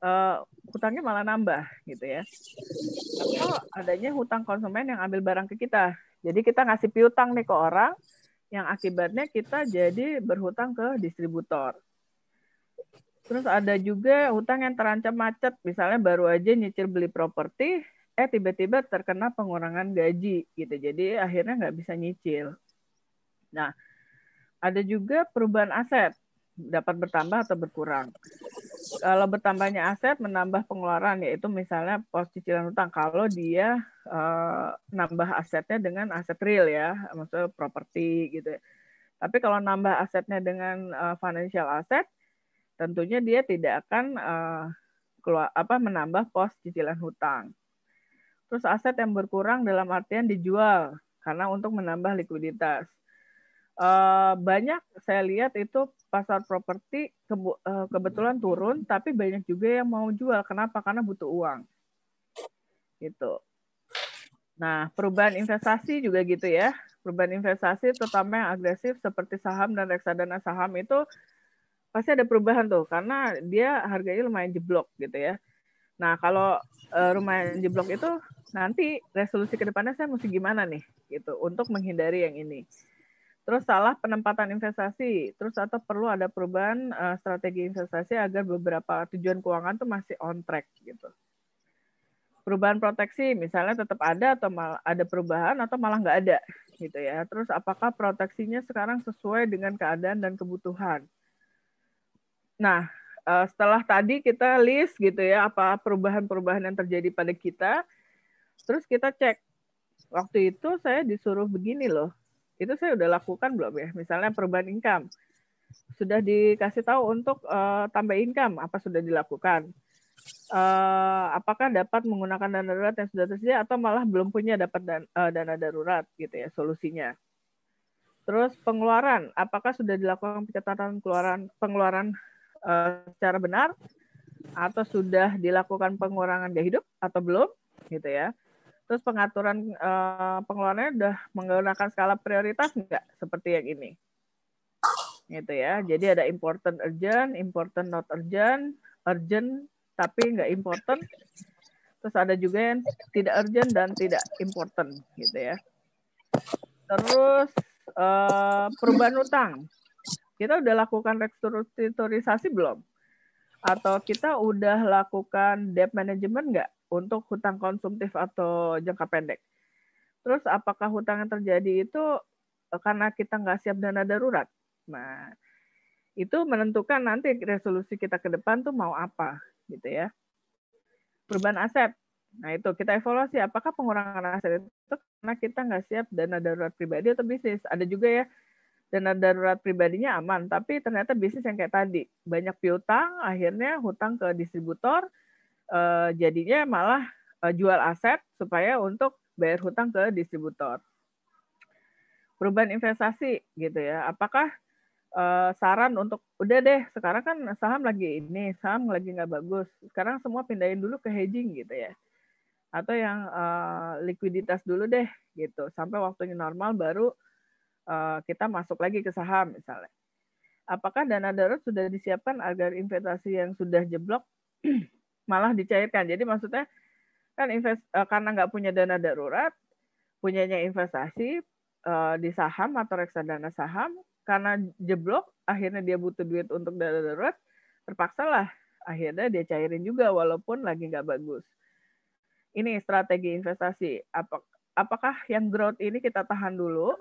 uh, hutangnya malah nambah gitu ya. Atau adanya hutang konsumen yang ambil barang ke kita. Jadi kita ngasih piutang nih ke orang yang akibatnya kita jadi berhutang ke distributor. Terus ada juga hutang yang terancam macet, misalnya baru aja nyicil beli properti, eh tiba-tiba terkena pengurangan gaji gitu. Jadi akhirnya nggak bisa nyicil. Nah, ada juga perubahan aset dapat bertambah atau berkurang. Kalau bertambahnya aset menambah pengeluaran yaitu misalnya pos cicilan utang kalau dia eh, nambah asetnya dengan aset real ya, maksudnya properti gitu. Ya. Tapi kalau nambah asetnya dengan eh, financial asset tentunya dia tidak akan eh, keluar apa menambah pos cicilan hutang. Terus aset yang berkurang dalam artian dijual karena untuk menambah likuiditas Eh, banyak saya lihat itu pasar properti eh, kebetulan turun tapi banyak juga yang mau jual kenapa karena butuh uang gitu nah perubahan investasi juga gitu ya perubahan investasi terutama yang agresif seperti saham dan reksadana saham itu pasti ada perubahan tuh karena dia harganya lumayan jeblok gitu ya nah kalau rumah eh, lumayan jeblok itu nanti resolusi ke depannya saya mesti gimana nih gitu untuk menghindari yang ini terus salah penempatan investasi, terus atau perlu ada perubahan uh, strategi investasi agar beberapa tujuan keuangan tuh masih on track gitu. Perubahan proteksi misalnya tetap ada atau malah ada perubahan atau malah nggak ada gitu ya. Terus apakah proteksinya sekarang sesuai dengan keadaan dan kebutuhan? Nah, uh, setelah tadi kita list gitu ya apa perubahan-perubahan yang terjadi pada kita, terus kita cek waktu itu saya disuruh begini loh itu saya udah lakukan belum ya? Misalnya perubahan income sudah dikasih tahu untuk uh, tambah income apa sudah dilakukan? Uh, apakah dapat menggunakan dana darurat yang sudah tersedia atau malah belum punya dapat dana, uh, eh, dana darurat gitu ya solusinya? Terus pengeluaran, apakah sudah dilakukan pencatatan pengeluaran pengeluaran uh, secara benar atau sudah dilakukan pengurangan gaya hidup atau belum gitu ya? Terus pengaturan uh, pengeluarannya udah menggunakan skala prioritas enggak seperti yang ini? Gitu ya. Jadi ada important urgent, important not urgent, urgent tapi nggak important. Terus ada juga yang tidak urgent dan tidak important gitu ya. Terus uh, perubahan utang. Kita udah lakukan restrukturisasi belum? Atau kita udah lakukan debt management nggak? untuk hutang konsumtif atau jangka pendek. Terus apakah hutang yang terjadi itu eh, karena kita nggak siap dana darurat? Nah, itu menentukan nanti resolusi kita ke depan tuh mau apa gitu ya. Perubahan aset. Nah itu kita evaluasi apakah pengurangan aset itu karena kita nggak siap dana darurat pribadi atau bisnis. Ada juga ya dana darurat pribadinya aman, tapi ternyata bisnis yang kayak tadi banyak piutang, akhirnya hutang ke distributor, uh, jadinya malah uh, jual aset supaya untuk bayar hutang ke distributor. Perubahan investasi gitu ya. Apakah uh, saran untuk udah deh sekarang kan saham lagi ini, saham lagi nggak bagus. Sekarang semua pindahin dulu ke hedging gitu ya. Atau yang uh, likuiditas dulu deh gitu. Sampai waktunya normal baru uh, kita masuk lagi ke saham misalnya. Apakah dana darurat sudah disiapkan agar investasi yang sudah jeblok malah dicairkan. Jadi maksudnya kan invest uh, karena nggak punya dana darurat, punyanya investasi uh, di saham atau reksadana saham, karena jeblok akhirnya dia butuh duit untuk dana darurat, lah akhirnya dia cairin juga walaupun lagi nggak bagus. Ini strategi investasi. Apakah yang growth ini kita tahan dulu?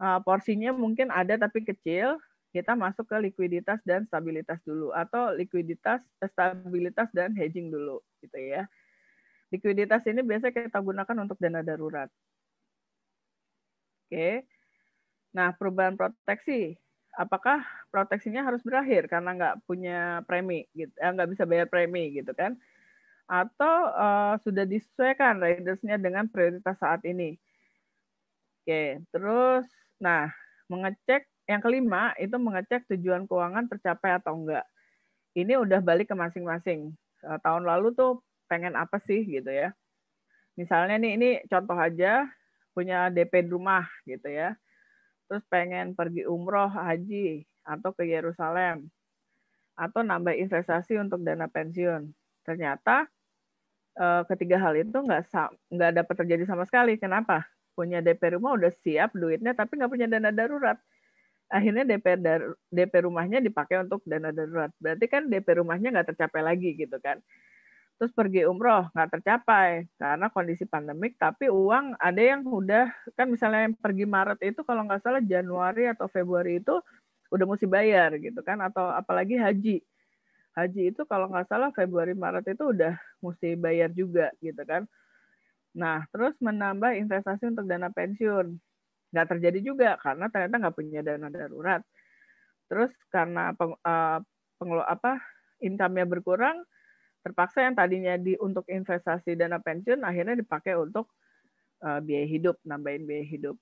Eh, porsinya mungkin ada tapi kecil kita masuk ke likuiditas dan stabilitas dulu atau likuiditas stabilitas dan hedging dulu gitu ya. Likuiditas ini biasanya kita gunakan untuk dana darurat. Oke. Nah, perubahan proteksi apakah proteksinya harus berakhir karena nggak punya premi gitu, eh, nggak bisa bayar premi gitu kan? Atau uh, sudah disesuaikan ridersnya dengan prioritas saat ini? Oke, terus nah mengecek yang kelima, itu mengecek tujuan keuangan tercapai atau enggak. Ini udah balik ke masing-masing. Eh, tahun lalu tuh pengen apa sih gitu ya. Misalnya nih, ini contoh aja, punya DP rumah gitu ya. Terus pengen pergi umroh, haji, atau ke Yerusalem. Atau nambah investasi untuk dana pensiun. Ternyata eh, ketiga hal itu nggak nggak dapat terjadi sama sekali. Kenapa? Punya DP rumah udah siap duitnya, tapi nggak punya dana darurat akhirnya DP dar, DP rumahnya dipakai untuk dana darurat. Berarti kan DP rumahnya nggak tercapai lagi gitu kan. Terus pergi umroh nggak tercapai karena kondisi pandemik. Tapi uang ada yang udah kan misalnya yang pergi Maret itu kalau nggak salah Januari atau Februari itu udah mesti bayar gitu kan atau apalagi haji. Haji itu kalau nggak salah Februari Maret itu udah mesti bayar juga gitu kan. Nah, terus menambah investasi untuk dana pensiun nggak terjadi juga karena ternyata nggak punya dana darurat terus karena peng, uh, eh, pengelu apa income-nya berkurang terpaksa yang tadinya di untuk investasi dana pensiun akhirnya dipakai untuk uh, biaya hidup nambahin biaya hidup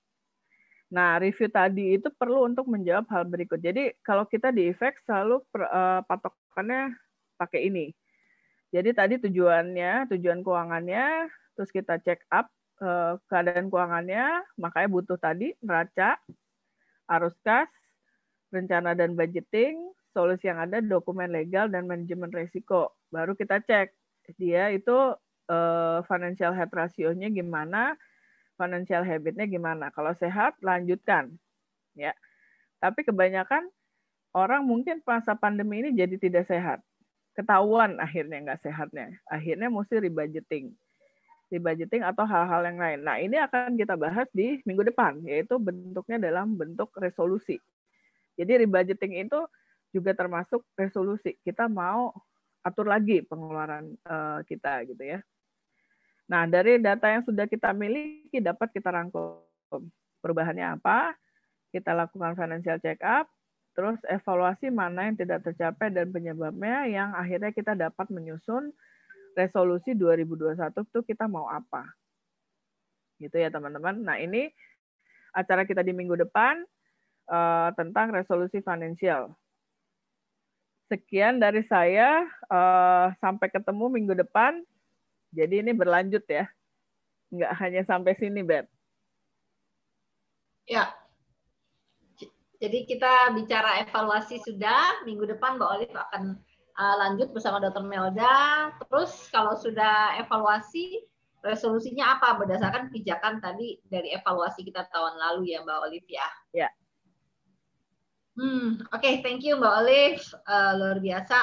nah review tadi itu perlu untuk menjawab hal berikut jadi kalau kita di efek selalu per, uh, patokannya pakai ini jadi tadi tujuannya tujuan keuangannya terus kita check up Eh, keadaan keuangannya, makanya butuh tadi neraca, arus kas, rencana dan budgeting, solusi yang ada, dokumen legal dan manajemen risiko. Baru kita cek dia itu eh, financial health rasionya gimana, financial habitnya gimana. Kalau sehat lanjutkan, ya. Tapi kebanyakan orang mungkin masa pandemi ini jadi tidak sehat ketahuan akhirnya nggak sehatnya. Akhirnya mesti rebudgeting di budgeting atau hal-hal yang lain. Nah, ini akan kita bahas di minggu depan, yaitu bentuknya dalam bentuk resolusi. Jadi rebudgeting itu juga termasuk resolusi. Kita mau atur lagi pengeluaran eh, kita gitu ya. Nah, dari data yang sudah kita miliki dapat kita rangkum perubahannya apa, kita lakukan financial check up, terus evaluasi mana yang tidak tercapai dan penyebabnya yang akhirnya kita dapat menyusun resolusi 2021 tuh kita mau apa. Gitu ya teman-teman. Nah ini acara kita di minggu depan uh, tentang resolusi finansial. Sekian dari saya, uh, sampai ketemu minggu depan. Jadi ini berlanjut ya, nggak hanya sampai sini, Bet. Ya, jadi kita bicara evaluasi sudah, minggu depan Mbak Olive akan uh, lanjut bersama Dr. Melda. Terus kalau sudah evaluasi, resolusinya apa berdasarkan pijakan tadi dari evaluasi kita tahun lalu ya Mbak Olivia? Ya. Hmm, oke, okay, thank you Mbak Olive, uh, luar biasa.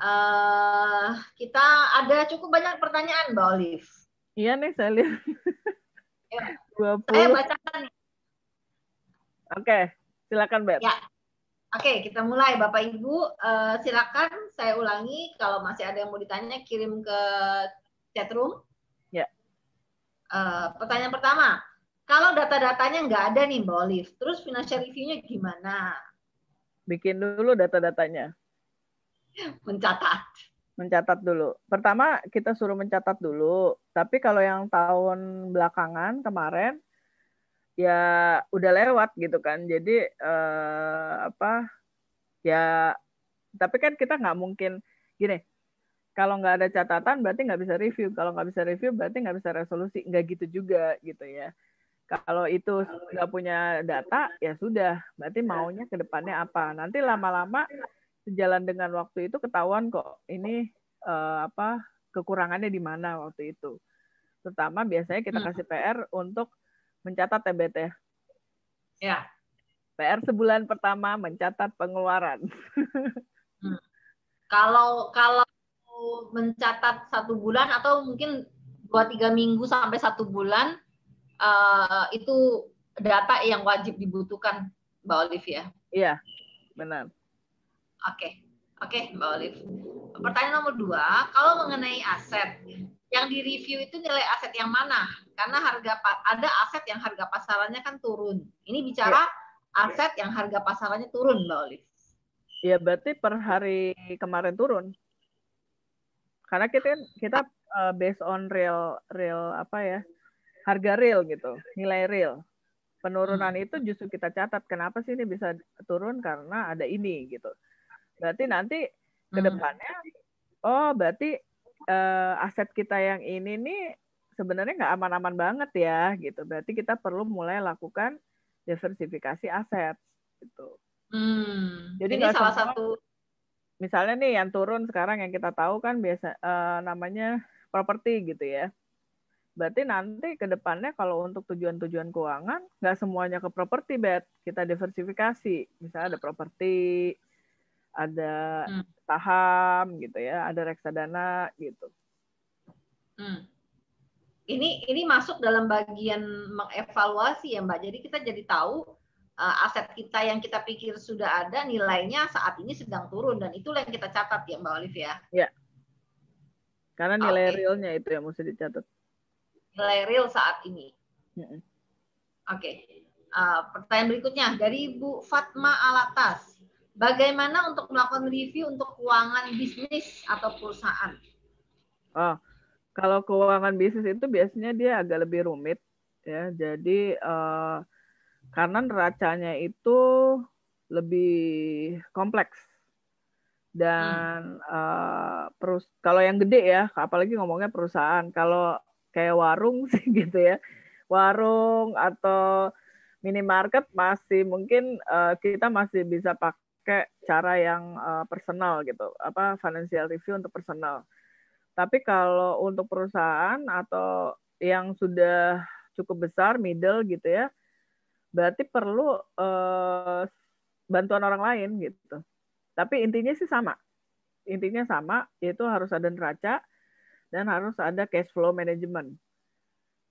Uh, kita ada cukup banyak pertanyaan Mbak Olive. Iya nih saya lihat. Saya bacakan. Oke, okay, silakan Mbak. Ya. Oke, kita mulai Bapak Ibu. Uh, silakan saya ulangi kalau masih ada yang mau ditanya kirim ke chat room. Ya. Uh, pertanyaan pertama, kalau data-datanya nggak ada nih Mbak Olive, terus financial reviewnya gimana? Bikin dulu data-datanya. Mencatat. Mencatat dulu. Pertama kita suruh mencatat dulu. Tapi kalau yang tahun belakangan kemarin ya udah lewat gitu kan jadi eh, apa ya tapi kan kita nggak mungkin gini kalau nggak ada catatan berarti nggak bisa review kalau nggak bisa review berarti nggak bisa resolusi nggak gitu juga gitu ya kalau itu nggak punya data ya sudah berarti maunya ke depannya apa nanti lama-lama sejalan dengan waktu itu ketahuan kok ini uh, apa kekurangannya di mana waktu itu terutama biasanya kita hmm. kasih PR untuk mencatat tbt ya, ya? Ya. PR sebulan pertama mencatat pengeluaran. hmm. Kalau kalau mencatat satu bulan atau mungkin dua tiga minggu sampai satu bulan uh, itu data yang wajib dibutuhkan Mbak Olivia. Ya? Iya, benar. Oke, okay. oke okay, Mbak olivia Pertanyaan nomor dua, kalau mengenai aset, yang di review itu nilai aset yang mana? Karena harga ada aset yang harga pasarannya kan turun. Ini bicara ya. aset yang harga pasarannya turun, Mbak Olive. Iya, berarti per hari kemarin turun. Karena kita kan, kita uh, based on real real apa ya? harga real gitu, nilai real. Penurunan hmm. itu justru kita catat kenapa sih ini bisa turun karena ada ini gitu. Berarti nanti ke hmm. depannya hmm. oh, berarti uh, aset kita yang ini nih sebenarnya nggak aman-aman banget ya gitu. Berarti kita perlu mulai lakukan diversifikasi aset gitu. Hmm. Jadi ini salah sama, satu misalnya nih yang turun sekarang yang kita tahu kan biasa uh, namanya properti gitu ya. Berarti nanti ke depannya kalau untuk tujuan-tujuan keuangan nggak semuanya ke properti bet, kita diversifikasi. Misalnya ada properti, ada hmm. saham gitu ya, ada reksadana gitu. Hmm. Ini ini masuk dalam bagian mengevaluasi ya Mbak. Jadi kita jadi tahu uh, aset kita yang kita pikir sudah ada nilainya saat ini sedang turun dan itulah yang kita catat ya Mbak Olivia. Ya. ya. Karena nilai okay. realnya itu yang mesti dicatat. Nilai real saat ini. Oke. Okay. Uh, eh, pertanyaan berikutnya dari Bu Fatma Alatas Bagaimana untuk melakukan review untuk keuangan bisnis atau perusahaan? Oh, kalau keuangan bisnis itu biasanya dia agak lebih rumit ya. Jadi uh, karena neracanya itu lebih kompleks dan hmm. uh, perus kalau yang gede ya apalagi ngomongnya perusahaan kalau kayak warung sih gitu ya warung atau minimarket masih mungkin uh, kita masih bisa pakai pakai cara yang uh, personal gitu, apa financial review untuk personal. Tapi kalau untuk perusahaan atau yang sudah cukup besar, middle gitu ya, berarti perlu uh, bantuan orang lain gitu. Tapi intinya sih sama. Intinya sama, yaitu harus ada neraca dan harus ada cash flow management.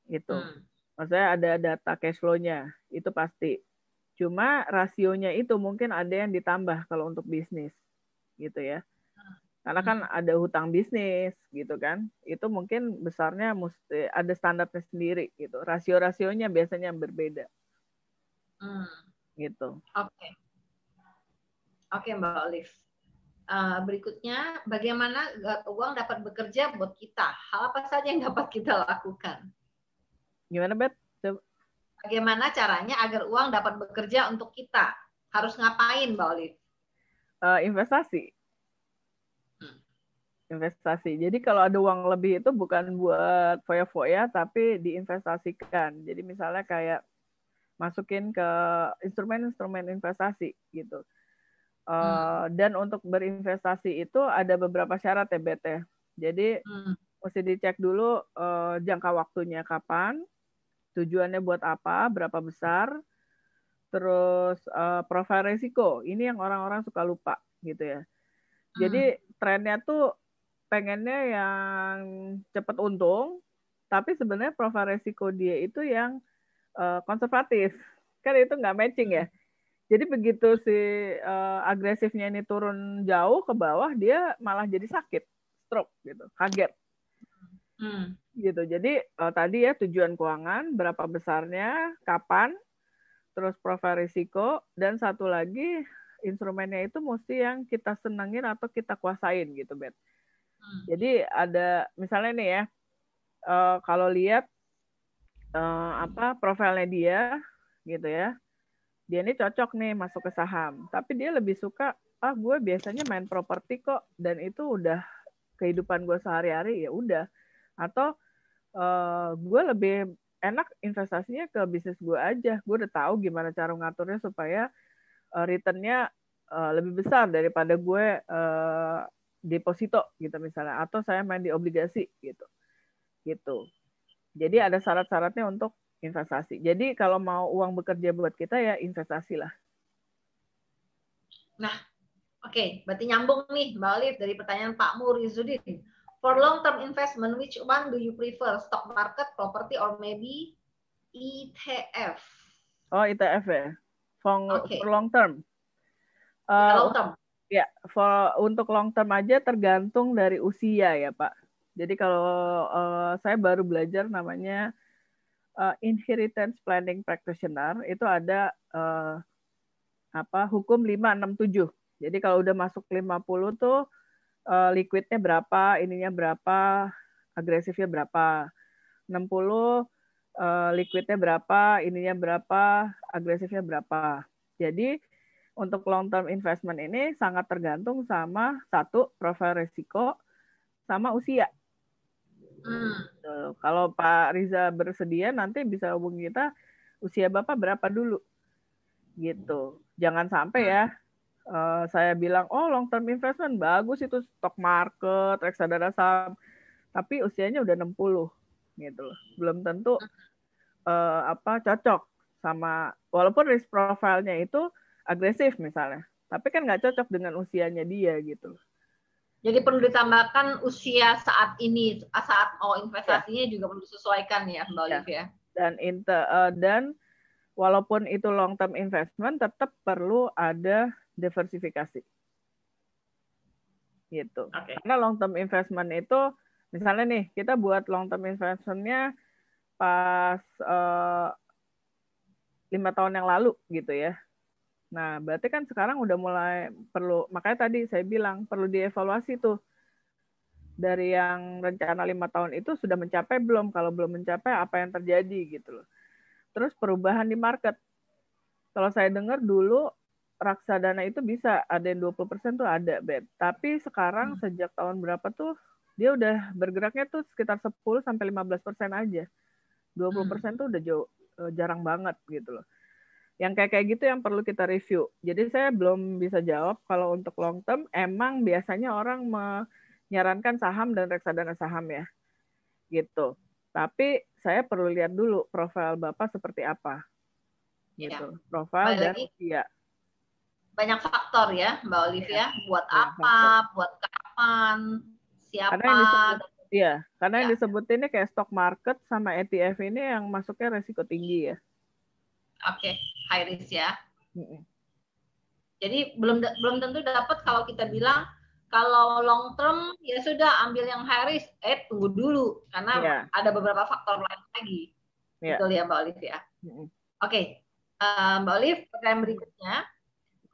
Gitu. Hmm. Maksudnya ada data cash flow-nya, itu pasti. Cuma rasionya itu mungkin ada yang ditambah kalau untuk bisnis gitu ya. Karena kan hmm. ada hutang bisnis gitu kan. Itu mungkin besarnya mesti ada standarnya sendiri gitu. Rasio-rasionya biasanya berbeda. Hmm. Gitu. Oke. Okay. Oke, okay, Mbak Olive. Uh, berikutnya, bagaimana uang dapat bekerja buat kita? Hal apa saja yang dapat kita lakukan? Gimana, Bet? Bagaimana caranya agar uang dapat bekerja untuk kita? Harus ngapain, Mbak Olive? Uh, investasi. Hmm. Investasi. Jadi kalau ada uang lebih itu bukan buat foya-foya, tapi diinvestasikan. Jadi misalnya kayak masukin ke instrumen-instrumen investasi gitu. Uh, hmm. Dan untuk berinvestasi itu ada beberapa syarat tbt. Ya, ya. Jadi hmm. mesti dicek dulu uh, jangka waktunya kapan, tujuannya buat apa, berapa besar, terus uh, profil resiko. Ini yang orang-orang suka lupa gitu ya. Jadi hmm. trennya tuh pengennya yang cepat untung, tapi sebenarnya profil resiko dia itu yang uh, konservatif. Kan itu nggak matching ya. Jadi begitu si uh, agresifnya ini turun jauh ke bawah, dia malah jadi sakit, stroke gitu, kaget. Hmm gitu. Jadi uh, tadi ya tujuan keuangan, berapa besarnya, kapan, terus profil risiko, dan satu lagi instrumennya itu mesti yang kita senengin atau kita kuasain gitu, bet Hmm. Jadi ada misalnya nih ya, uh, kalau lihat uh, apa profilnya dia gitu ya, dia ini cocok nih masuk ke saham, tapi dia lebih suka ah gue biasanya main properti kok dan itu udah kehidupan gue sehari-hari ya udah atau Eh, gue lebih enak investasinya ke bisnis gue aja. Gue udah tahu gimana cara ngaturnya supaya uh, returnnya uh, lebih besar daripada gue uh, deposito gitu misalnya atau saya main di obligasi gitu gitu jadi ada syarat-syaratnya untuk investasi jadi kalau mau uang bekerja buat kita ya investasi lah nah oke okay. berarti nyambung nih mbak Olive dari pertanyaan Pak Murizudin For long-term investment, which one do you prefer? Stock market, property, or maybe ETF? Oh, ETF ya. For, okay. for long term. Uh, yeah, long term. Ya, for untuk long term aja tergantung dari usia ya, Pak. Jadi kalau uh, saya baru belajar namanya uh, inheritance planning practitioner, itu ada uh, apa hukum 567. Jadi kalau udah masuk 50 tuh uh, liquidnya berapa, ininya berapa, agresifnya berapa. 60 uh, eh, liquidnya berapa, ininya berapa, agresifnya berapa. Jadi untuk long term investment ini sangat tergantung sama satu profil risiko sama usia. Hmm. Gitu. Kalau Pak Riza bersedia nanti bisa hubungi kita usia Bapak berapa dulu. Gitu. Jangan sampai ya uh, saya bilang oh long term investment bagus itu stock market reksadana saham tapi usianya udah 60 gitu loh belum tentu uh, apa cocok sama walaupun risk profile-nya itu agresif misalnya tapi kan nggak cocok dengan usianya dia gitu loh. Jadi perlu ditambahkan usia saat ini, saat mau oh, investasinya ya. juga perlu disesuaikan ya, Mbak ya. Olivia ya. Dan inter, uh, dan walaupun itu long term investment, tetap perlu ada diversifikasi. Gitu. Okay. Karena long term investment itu misalnya nih kita buat long term investmentnya pas eh, lima tahun yang lalu gitu ya. Nah, berarti kan sekarang udah mulai perlu makanya tadi saya bilang perlu dievaluasi tuh dari yang rencana lima tahun itu sudah mencapai belum? Kalau belum mencapai, apa yang terjadi gitu loh. Terus perubahan di market. Kalau saya dengar dulu raksadana itu bisa ada yang 20% tuh ada, Beb. Tapi sekarang hmm. sejak tahun berapa tuh dia udah bergeraknya tuh sekitar 10 sampai 15% aja. 20% hmm. tuh udah jauh e, jarang banget gitu loh. Yang kayak kayak gitu yang perlu kita review. Jadi saya belum bisa jawab kalau untuk long term emang biasanya orang menyarankan saham dan reksadana saham ya. Gitu. Tapi saya perlu lihat dulu profil Bapak seperti apa. Ya. Gitu. Ya. Profil dan usia banyak faktor ya Mbak Olivia. Ya, buat apa, buat kapan, siapa. Karena yang disebut, iya, karena ya. yang iya. ini kayak stock market sama ETF ini yang masuknya resiko tinggi ya. Oke, okay, high risk ya. Mm hmm Jadi belum belum tentu dapat kalau kita bilang kalau long term ya sudah ambil yang high risk, eh tunggu dulu karena ya. ada beberapa faktor lain lagi. ya. Betul ya Mbak Olivia. Mm -hmm. Oke, okay. Eh, Mbak Olive pertanyaan berikutnya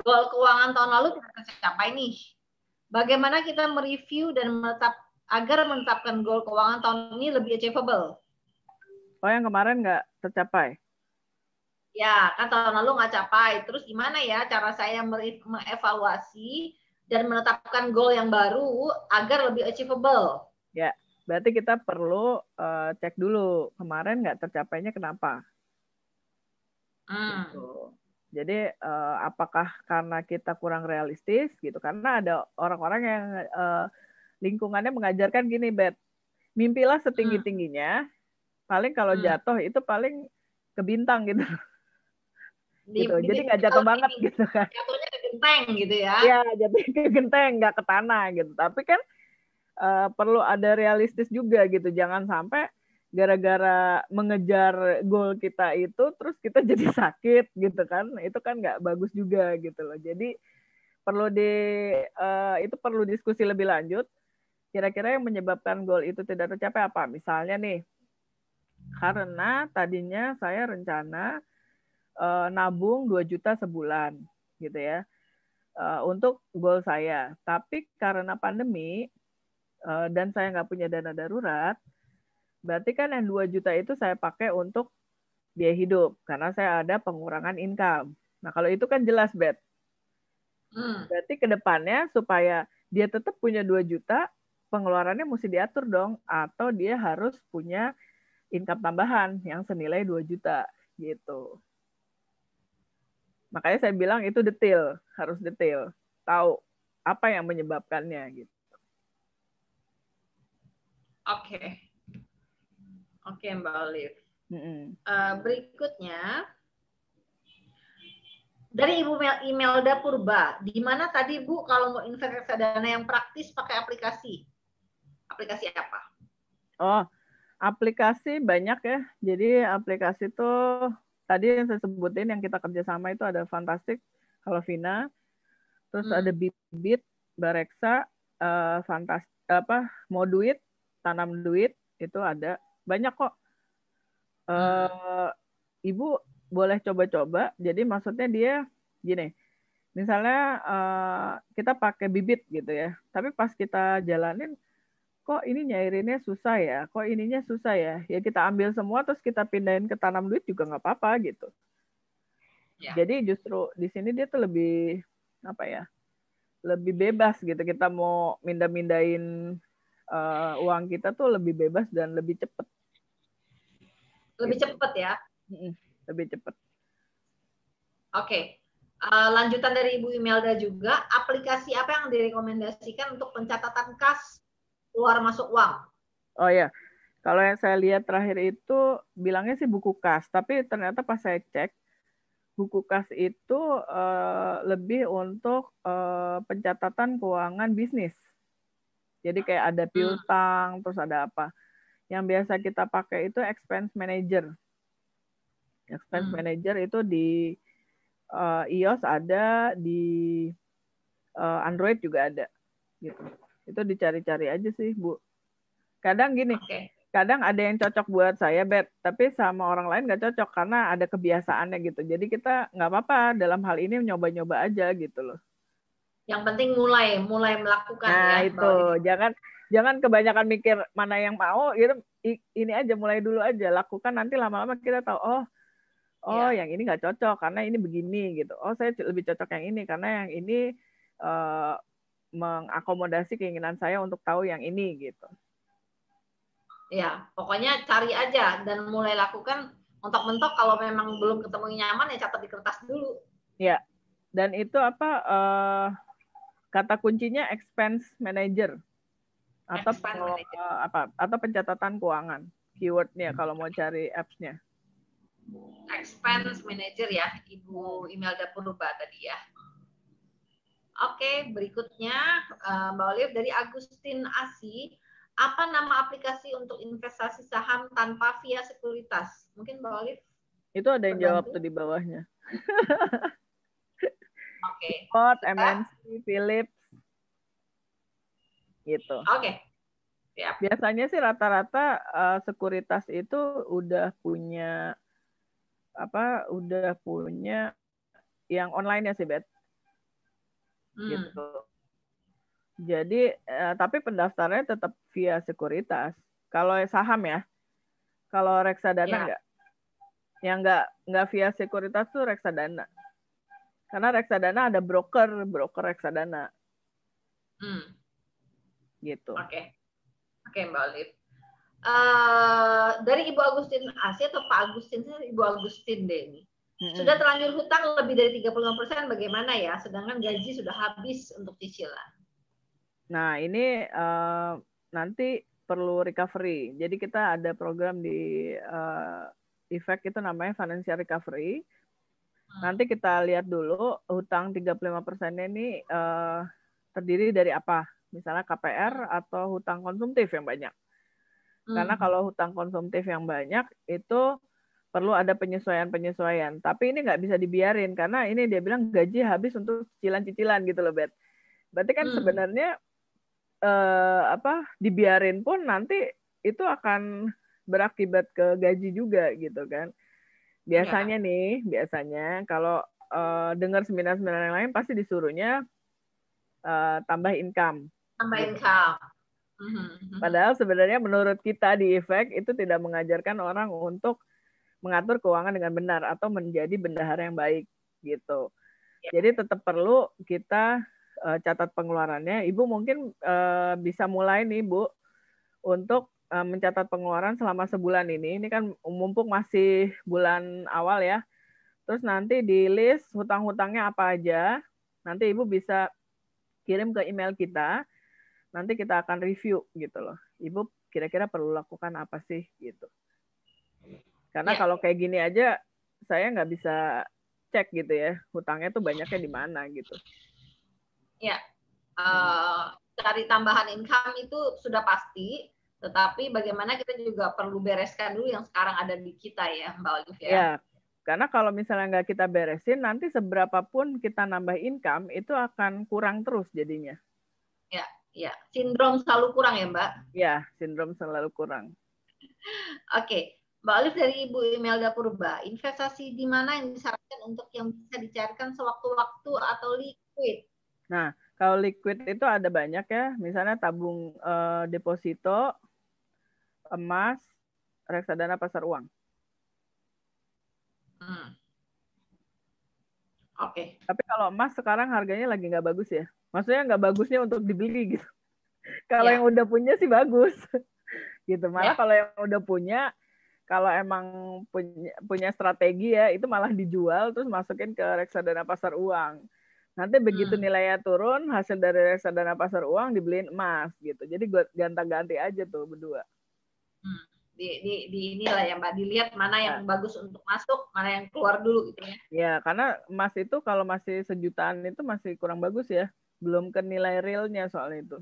Goal keuangan tahun lalu tidak tercapai nih. Bagaimana kita mereview dan menetap agar menetapkan goal keuangan tahun ini lebih achievable? Oh, yang kemarin nggak tercapai? Ya, kan tahun lalu nggak capai. Terus gimana ya cara saya mengevaluasi dan menetapkan goal yang baru agar lebih achievable? Ya, berarti kita perlu uh, cek dulu kemarin nggak tercapainya kenapa. Hmm. Gitu. Jadi uh, apakah karena kita kurang realistis gitu? Karena ada orang-orang yang uh, lingkungannya mengajarkan gini, bet, Mimpilah setinggi-tingginya. Hmm. Paling kalau hmm. jatuh itu paling ke bintang gitu. Di, gitu. Di, Jadi nggak jatuh banget ini, gitu kan. Jatuhnya ke genteng gitu ya. Iya, jatuhnya ke genteng, nggak ke tanah gitu. Tapi kan uh, perlu ada realistis juga gitu. Jangan sampai gara-gara mengejar goal kita itu terus kita jadi sakit gitu kan itu kan nggak bagus juga gitu loh jadi perlu di uh, itu perlu diskusi lebih lanjut kira-kira yang menyebabkan goal itu tidak tercapai apa misalnya nih karena tadinya saya rencana uh, nabung 2 juta sebulan gitu ya uh, untuk goal saya tapi karena pandemi uh, dan saya nggak punya dana darurat Berarti kan yang 2 juta itu saya pakai untuk biaya hidup karena saya ada pengurangan income. Nah, kalau itu kan jelas, Bet. Hmm. Berarti ke depannya supaya dia tetap punya 2 juta, pengeluarannya mesti diatur dong atau dia harus punya income tambahan yang senilai 2 juta gitu. Makanya saya bilang itu detail, harus detail. Tahu apa yang menyebabkannya gitu. Oke. Okay. Oke, okay, Mbak Olive. Mm -hmm. uh, berikutnya dari Ibu Mel Imelda Purba, di mana tadi Bu kalau mau investasi dana yang praktis pakai aplikasi? Aplikasi apa? Oh, aplikasi banyak ya. Jadi aplikasi itu tadi yang saya sebutin yang kita kerjasama itu ada Fantastic, Halovina, terus hmm. ada Bibit, Bareksa, uh, Fantas apa, mau duit, tanam duit itu ada banyak kok. Uh, Ibu boleh coba-coba. Jadi maksudnya dia gini, misalnya uh, kita pakai bibit gitu ya, tapi pas kita jalanin kok ini nyairinnya susah ya, kok ininya susah ya, ya kita ambil semua terus kita pindahin ke tanam duit juga nggak apa-apa gitu. Ya. Jadi justru di sini dia tuh lebih apa ya, lebih bebas gitu. Kita mau minda-mindain uh, uang kita tuh lebih bebas dan lebih cepat. Lebih gitu. cepat ya? Lebih cepat. Oke. Okay. Uh, eh, lanjutan dari Ibu Imelda juga, aplikasi apa yang direkomendasikan untuk pencatatan kas keluar masuk uang? Oh ya, kalau yang saya lihat terakhir itu bilangnya sih buku kas, tapi ternyata pas saya cek buku kas itu uh, lebih untuk uh, pencatatan keuangan bisnis. Jadi kayak ada hmm. piutang, hmm. terus ada apa. Yang biasa kita pakai itu expense manager. Expense hmm. manager itu di uh, iOS ada, di uh, Android juga ada gitu. Itu dicari-cari aja sih, Bu. Kadang gini, okay. kadang ada yang cocok buat saya, Bet, tapi sama orang lain nggak cocok karena ada kebiasaannya gitu. Jadi kita nggak apa-apa dalam hal ini nyoba-nyoba aja gitu loh. Yang penting mulai, mulai melakukan ya, nah, ya. itu. Bahwa... Jangan jangan kebanyakan mikir mana yang mau, gitu. ini aja mulai dulu aja, lakukan nanti lama-lama kita tahu oh oh ya. yang ini nggak cocok karena ini begini gitu. Oh, saya lebih cocok yang ini karena yang ini uh, mengakomodasi keinginan saya untuk tahu yang ini gitu. Ya, pokoknya cari aja dan mulai lakukan Untuk mentok kalau memang belum ketemu nyaman ya catat di kertas dulu. Ya, dan itu apa uh, kata kuncinya expense manager atau expense manager. Eh, apa atau pencatatan keuangan keywordnya kalau mau cari appsnya expense manager ya Ibu email dapur lupa tadi ya Oke, berikutnya eh, Mbak Olive dari Agustin Asi. Apa nama aplikasi untuk investasi saham tanpa via sekuritas? Mungkin Mbak Olive? Itu ada yang jawab tuh di bawahnya. Okay. Ford, MNC, Philips, gitu. Oke. Okay. Yep. Biasanya sih rata-rata uh, sekuritas itu udah punya apa? Udah punya yang online ya sih, Bet. Hmm. Gitu. Jadi uh, tapi pendaftarannya tetap via sekuritas. Kalau saham ya. Kalau reksadana yeah. enggak. Yang enggak enggak via sekuritas tuh reksadana. Karena reksadana ada broker, broker reksadana. Hmm. Gitu. Oke. Okay. Oke, okay, Mbak Olive. Uh, dari Ibu Agustin Asi atau Pak Agustin Ibu Agustin deh ini. hmm Sudah terlanjur hutang lebih dari 35% bagaimana ya? Sedangkan gaji sudah habis untuk cicilan. Nah, ini uh, nanti perlu recovery. Jadi kita ada program di uh, eh, efek itu namanya financial recovery. Nanti kita lihat dulu hutang 35 persennya ini uh, terdiri dari apa? Misalnya KPR atau hutang konsumtif yang banyak. Karena hmm. kalau hutang konsumtif yang banyak itu perlu ada penyesuaian-penyesuaian. Tapi ini nggak bisa dibiarin karena ini dia bilang gaji habis untuk cicilan-cicilan gitu loh, Bet. Berarti kan hmm. sebenarnya eh, apa dibiarin pun nanti itu akan berakibat ke gaji juga gitu kan. Iya. Biasanya ya. nih, biasanya kalau uh, dengar seminar-seminar yang lain pasti disuruhnya uh, tambah income. Tambah gitu. income. Mhm, mhm. Padahal sebenarnya menurut kita di efek itu tidak mengajarkan orang untuk mengatur keuangan dengan benar atau menjadi bendahara yang baik gitu. Ya. Jadi tetap perlu kita uh, catat pengeluarannya. Ibu mungkin uh, bisa mulai nih Bu untuk Eh, mencatat pengeluaran selama sebulan ini. Ini kan mumpung masih bulan awal ya. Terus nanti di list hutang-hutangnya apa aja. Nanti Ibu bisa kirim ke email kita. Nanti kita akan review gitu loh. Ibu kira-kira perlu lakukan apa sih gitu. Karena ya. kalau kayak gini aja saya nggak bisa cek gitu ya hutangnya tuh banyaknya di mana gitu. Ya, uh, eh, cari tambahan income itu sudah pasti tetapi bagaimana kita juga perlu bereskan dulu yang sekarang ada di kita ya, Mbak Olivia. Ya, iya, karena kalau misalnya nggak kita beresin, nanti seberapa pun kita nambah income, itu akan kurang terus jadinya. Ya, ya. Sindrom selalu kurang ya, Mbak? Ya, sindrom selalu kurang. Oke, Mbak Olivia dari Ibu Imelda Purba, investasi di mana yang disarankan untuk yang bisa dicairkan sewaktu-waktu atau liquid? Nah, kalau liquid itu ada banyak ya, misalnya tabung eh, deposito, emas, reksadana pasar uang. Hmm. Oke. Okay. Tapi kalau emas sekarang harganya lagi nggak bagus ya. Maksudnya nggak bagusnya untuk dibeli gitu. kalau yeah. yang udah punya sih bagus. gitu. Malah yeah. kalau yang udah punya, kalau emang punya, punya strategi ya, itu malah dijual terus masukin ke reksadana pasar uang. Nanti begitu hmm. nilainya turun, hasil dari reksadana pasar uang dibeliin emas gitu. Jadi gue ganti-ganti aja tuh berdua. Hmm. Di, di, di inilah ya Mbak, dilihat mana yang nah. bagus untuk masuk, mana yang keluar dulu gitu ya. Ya, karena emas itu kalau masih sejutaan itu masih kurang bagus ya. Belum ke nilai realnya soal itu.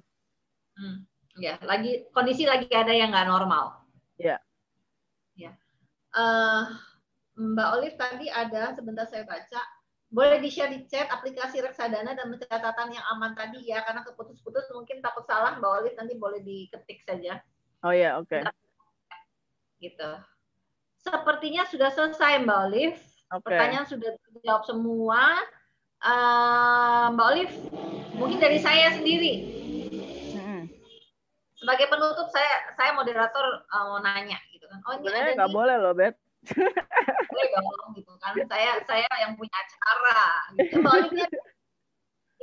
Hmm. Ya, lagi kondisi lagi ada yang nggak normal. Ya. Ya. Uh, Mbak Olive tadi ada sebentar saya baca boleh di share di chat aplikasi reksadana dan pencatatan yang aman tadi ya karena keputus-putus mungkin takut salah Mbak Olive nanti boleh diketik saja. Oh ya, oke. Okay gitu. Sepertinya sudah selesai Mbak Olive. Okay. Pertanyaan sudah dijawab semua. Uh, Mbak Olive, mungkin dari saya sendiri. Sebagai penutup saya saya moderator uh, mau nanya gitu kan. Oh, boleh, nggak di... boleh loh, Beb. boleh dong gitu kan. Saya saya yang punya acara. Gitu. Mbak Olive, kan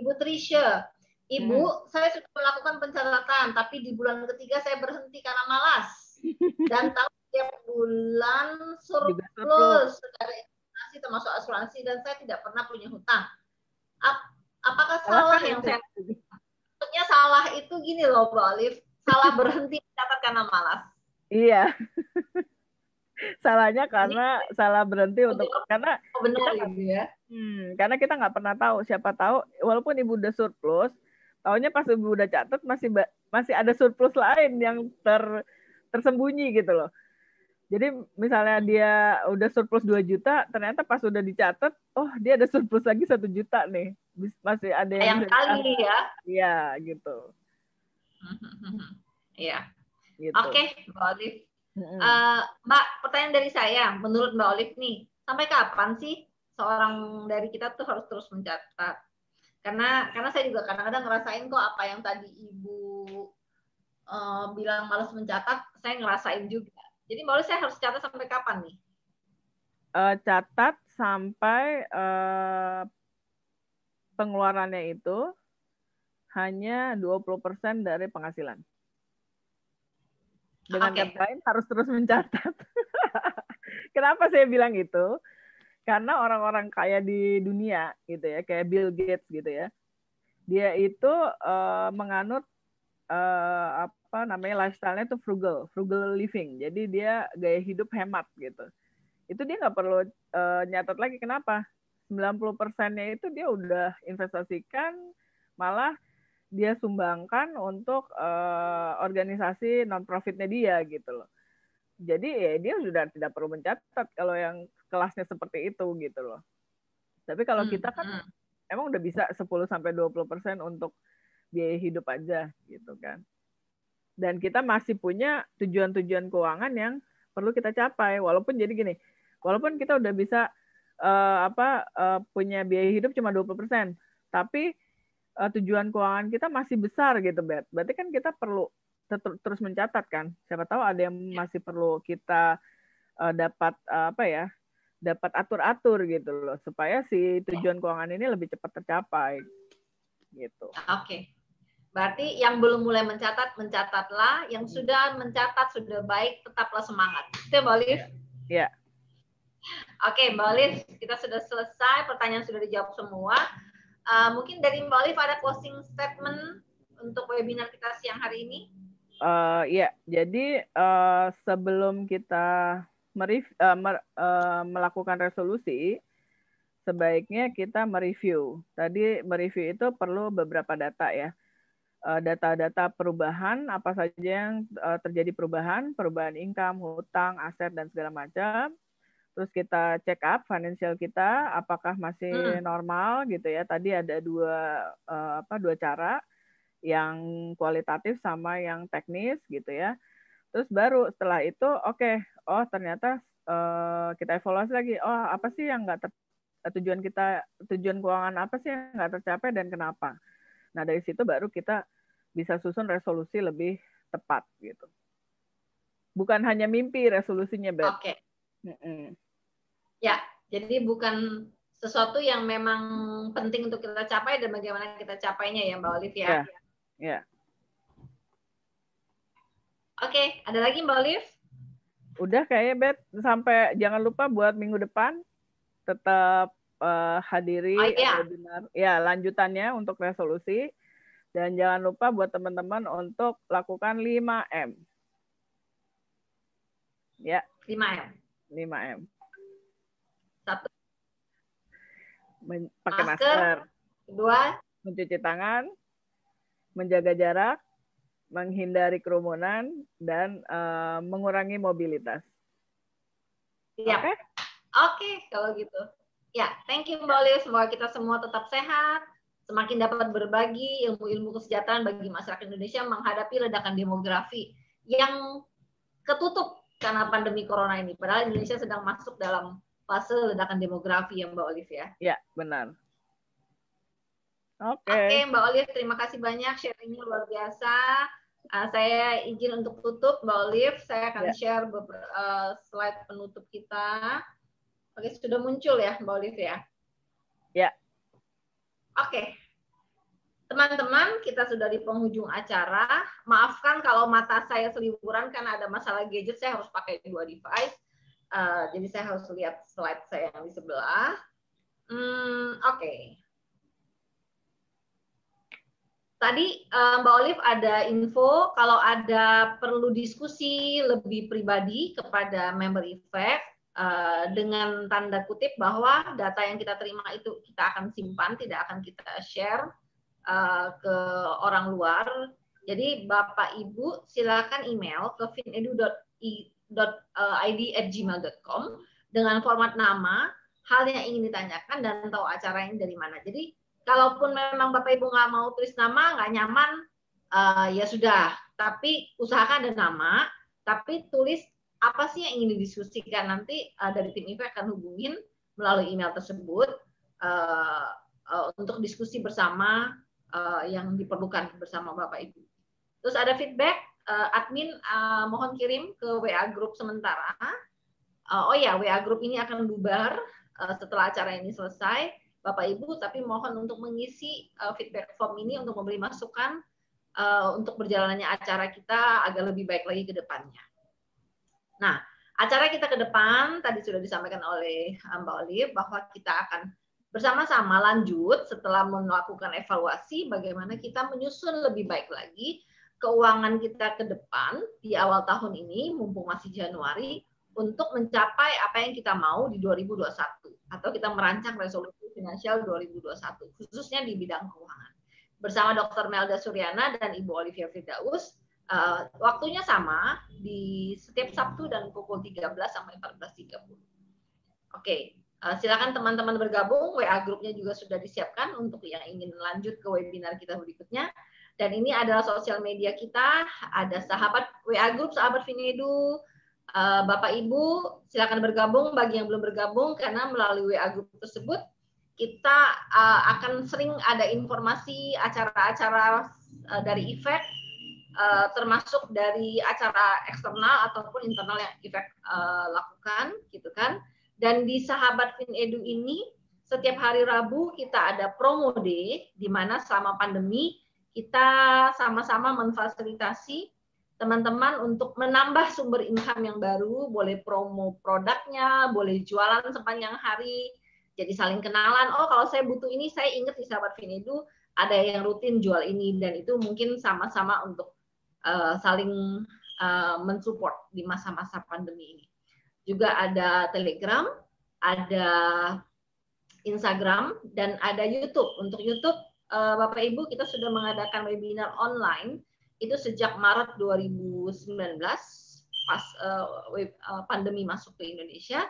Ibu Trisha, Ibu, hmm. saya sudah melakukan pencatatan, tapi di bulan ketiga saya berhenti karena malas. Dan tahun tiap bulan surplus dari investasi termasuk asuransi dan saya tidak pernah punya hutang. Ap apakah salah, kan salah yang saya maksudnya salah itu gini loh Bu Alif salah berhenti mencatat karena malas. Iya. Salahnya karena Ini, salah berhenti untuk karena oh, benar gitu ya. Hmm, karena kita nggak pernah tahu siapa tahu walaupun ibu udah surplus, tahunya pas ibu udah catat masih masih ada surplus lain yang ter tersembunyi gitu loh. Jadi misalnya dia udah surplus 2 juta, ternyata pas udah dicatat, oh dia ada surplus lagi satu juta nih. Masih ada yang, yang kali ya. Iya, gitu. Iya. gitu. Oke, okay, Mbak Olive. Uh, Mbak, pertanyaan dari saya, menurut Mbak Olive nih, sampai kapan sih seorang dari kita tuh harus terus mencatat? Karena karena saya juga kadang-kadang ngerasain kok apa yang tadi Ibu uh, bilang malas mencatat, saya ngerasain juga jadi mau saya harus catat sampai kapan nih? Uh, catat sampai uh, pengeluarannya itu hanya 20% dari penghasilan. Dengan okay. lain harus terus mencatat. Kenapa saya bilang itu? Karena orang-orang kaya di dunia gitu ya, kayak Bill Gates gitu ya. Dia itu uh, menganut uh, apa namanya lifestyle-nya tuh frugal, frugal living. Jadi dia gaya hidup hemat gitu. Itu dia nggak perlu uh, nyatet lagi kenapa? 90 persennya itu dia udah investasikan, malah dia sumbangkan untuk uh, organisasi non profitnya dia gitu loh. Jadi ya dia sudah tidak perlu mencatat kalau yang kelasnya seperti itu gitu loh. Tapi kalau hmm, kita kan hmm. emang udah bisa 10 sampai 20% untuk biaya hidup aja gitu kan dan kita masih punya tujuan-tujuan keuangan yang perlu kita capai walaupun jadi gini walaupun kita udah bisa uh, apa uh, punya biaya hidup cuma 20% tapi uh, tujuan keuangan kita masih besar gitu bet berarti kan kita perlu terus mencatat kan siapa tahu ada yang iya. masih perlu kita uh, dapat uh, apa ya dapat atur-atur gitu loh supaya si tujuan iya. keuangan ini lebih cepat tercapai gitu. Oke. Okay. Berarti yang belum mulai mencatat, mencatatlah. Yang hmm. sudah mencatat, sudah baik, tetaplah semangat. Itu ya, Mbak Olive? Iya. Oke, Mbak Olive, kita sudah selesai. Pertanyaan sudah dijawab semua. Uh, mungkin dari Mbak Olive ada closing statement untuk webinar kita siang hari ini? Uh, ya, jadi uh, sebelum kita merif, uh, uh, melakukan resolusi, sebaiknya kita mereview. Tadi mereview itu perlu beberapa data ya. Eh, data-data perubahan apa saja yang eh, terjadi perubahan perubahan income hutang aset dan segala macam terus kita check up financial kita apakah masih hmm. normal gitu ya tadi ada dua eh, apa dua cara yang kualitatif sama yang teknis gitu ya terus baru setelah itu oke okay, oh ternyata uh, kita evaluasi lagi oh apa sih yang nggak tujuan kita tujuan keuangan apa sih yang nggak tercapai dan kenapa Nah dari situ baru kita bisa susun resolusi lebih tepat gitu. Bukan hanya mimpi resolusinya, Beb. Oke. Okay. Mm Ya, jadi bukan sesuatu yang memang penting untuk kita capai dan bagaimana kita capainya ya, Mbak Olivia. Ya. Yeah. Yeah. Oke, okay. ada lagi Mbak Olive? Udah kayaknya, bet Sampai jangan lupa buat minggu depan tetap uh, hadiri oh, iya. webinar ya lanjutannya untuk resolusi dan jangan lupa buat teman-teman untuk lakukan 5M. Ya. 5M. 5M. Satu. Men pakai masker. masker. Dua. Mencuci tangan. Menjaga jarak. Menghindari kerumunan. Dan uh, mengurangi mobilitas. Oke? Oke, okay? okay, kalau gitu. Ya, thank you Mbak Olive. Semoga kita semua tetap sehat, semakin dapat berbagi ilmu-ilmu kesejahteraan bagi masyarakat Indonesia menghadapi ledakan demografi yang ketutup karena pandemi corona ini. Padahal Indonesia sedang masuk dalam fase ledakan demografi ya Mbak Olive ya. Ya, benar. Oke. Okay. Oke Mbak Olive, terima kasih banyak sharingnya luar biasa. Uh, saya izin untuk tutup Mbak Olive, saya akan yeah. share uh, slide penutup kita. Oke, sudah muncul ya Mbak ya? Ya. Oke. Teman-teman, kita sudah di penghujung acara. Maafkan kalau mata saya seliburan karena ada masalah gadget, saya harus pakai dua device. Uh, jadi saya harus lihat slide saya yang di sebelah. Hmm, Oke. Okay. Tadi uh, Mbak Olive ada info kalau ada perlu diskusi lebih pribadi kepada member effect Eh, dengan tanda kutip bahwa data yang kita terima itu kita akan simpan, tidak akan kita share uh, ke orang luar. Jadi Bapak Ibu silakan email ke finedu.id@gmail.com eh, dengan format nama, hal yang ingin ditanyakan dan tahu acara ini dari mana. Jadi kalaupun memang Bapak Ibu nggak mau tulis nama, nggak nyaman, uh, ya sudah. Tapi usahakan ada nama, tapi tulis apa sih yang ingin didiskusikan nanti uh, dari tim IVA akan hubungin melalui email tersebut uh, uh, untuk diskusi bersama uh, yang diperlukan bersama Bapak Ibu. Terus ada feedback, uh, admin uh, mohon kirim ke WA grup sementara. Uh, oh ya, WA grup ini akan bubar uh, setelah acara ini selesai, Bapak Ibu. Tapi mohon untuk mengisi uh, feedback form ini untuk memberi masukan uh, untuk berjalannya acara kita agar lebih baik lagi ke depannya. Nah, acara kita ke depan tadi sudah disampaikan oleh eh, Mbak Olive bahwa kita akan bersama-sama lanjut setelah melakukan evaluasi bagaimana kita menyusun lebih baik lagi keuangan kita ke depan di awal tahun ini mumpung masih Januari untuk mencapai apa yang kita mau di 2021 atau kita merancang resolusi finansial 2021 khususnya di bidang keuangan. Bersama Dr. Melda Suryana dan Ibu Olivia Firdaus, Uh, waktunya sama di setiap Sabtu dan pukul 13 sampai 14.30. Oke, okay. uh, eh, silakan teman-teman bergabung. WA grupnya juga sudah disiapkan untuk yang ingin lanjut ke webinar kita berikutnya. Dan ini adalah sosial media kita. Ada sahabat WA grup sahabat Vinedu, eh, Bapak Ibu, silakan bergabung bagi yang belum bergabung karena melalui WA grup tersebut kita akan sering ada informasi acara-acara dari event uh, termasuk dari acara eksternal ataupun internal yang kita uh, eh, lakukan gitu kan. Dan di Sahabat Edu ini setiap hari Rabu kita ada promo day di mana selama pandemi kita sama-sama memfasilitasi teman-teman untuk menambah sumber income yang baru, boleh promo produknya, boleh jualan sepanjang hari, jadi saling kenalan. Oh, kalau saya butuh ini, saya ingat di sahabat Edu ada yang rutin jual ini dan itu mungkin sama-sama untuk uh, saling uh, mensupport di masa-masa pandemi ini. Juga ada Telegram, ada Instagram, dan ada YouTube. Untuk YouTube, uh, Bapak Ibu, kita sudah mengadakan webinar online itu sejak Maret 2019 pas uh, web, uh, pandemi masuk ke Indonesia.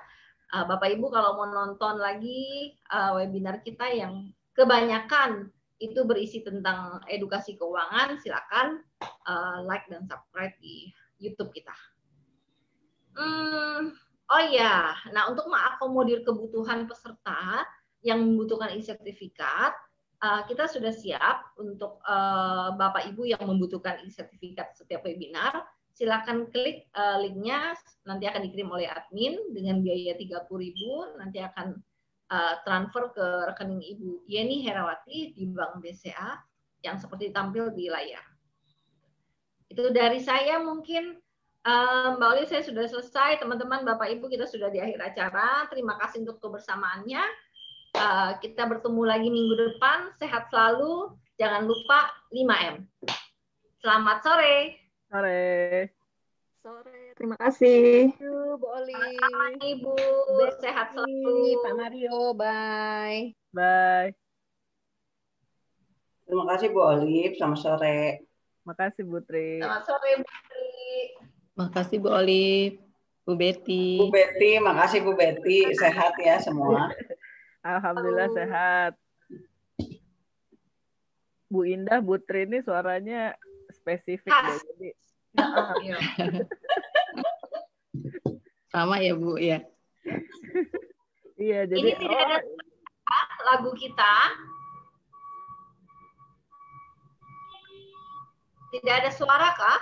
Uh, Bapak Ibu kalau mau nonton lagi uh, webinar kita yang kebanyakan itu berisi tentang edukasi keuangan, silakan uh, like dan subscribe di YouTube kita. Hmm, oh ya, nah untuk mengakomodir kebutuhan peserta yang membutuhkan e-sertifikat, uh, kita sudah siap untuk uh, Bapak Ibu yang membutuhkan e-sertifikat setiap webinar. Silakan klik uh, linknya, nanti akan dikirim oleh admin dengan biaya 30000 nanti akan uh, transfer ke rekening Ibu Yeni Herawati di Bank BCA yang seperti tampil di layar. Itu dari saya mungkin eh, Mbak Oli saya sudah selesai, teman-teman Bapak Ibu kita sudah di akhir acara. Terima kasih untuk kebersamaannya. Eh, kita bertemu lagi minggu depan. Sehat selalu. Jangan lupa 5M. Selamat sore. Sore. Sore. Terima kasih. Bu Oli. selamat Ibu. Sehat selalu. Pak Mario. Bye. Bye. Terima kasih Bu Olive, Selamat sore. Makasih Putri. Selamat sore Putri. Makasih Bu Olive, Bu Betty. Bu Betty, makasih Bu Betty. Sehat ya semua. Alhamdulillah Halo. sehat. Bu Indah, Bu Tri ini suaranya spesifik ya, jadi. Iya. Sama ya Bu ya. Iya, jadi ini tidak oh, ada lagu kita Tidak ada suara kah?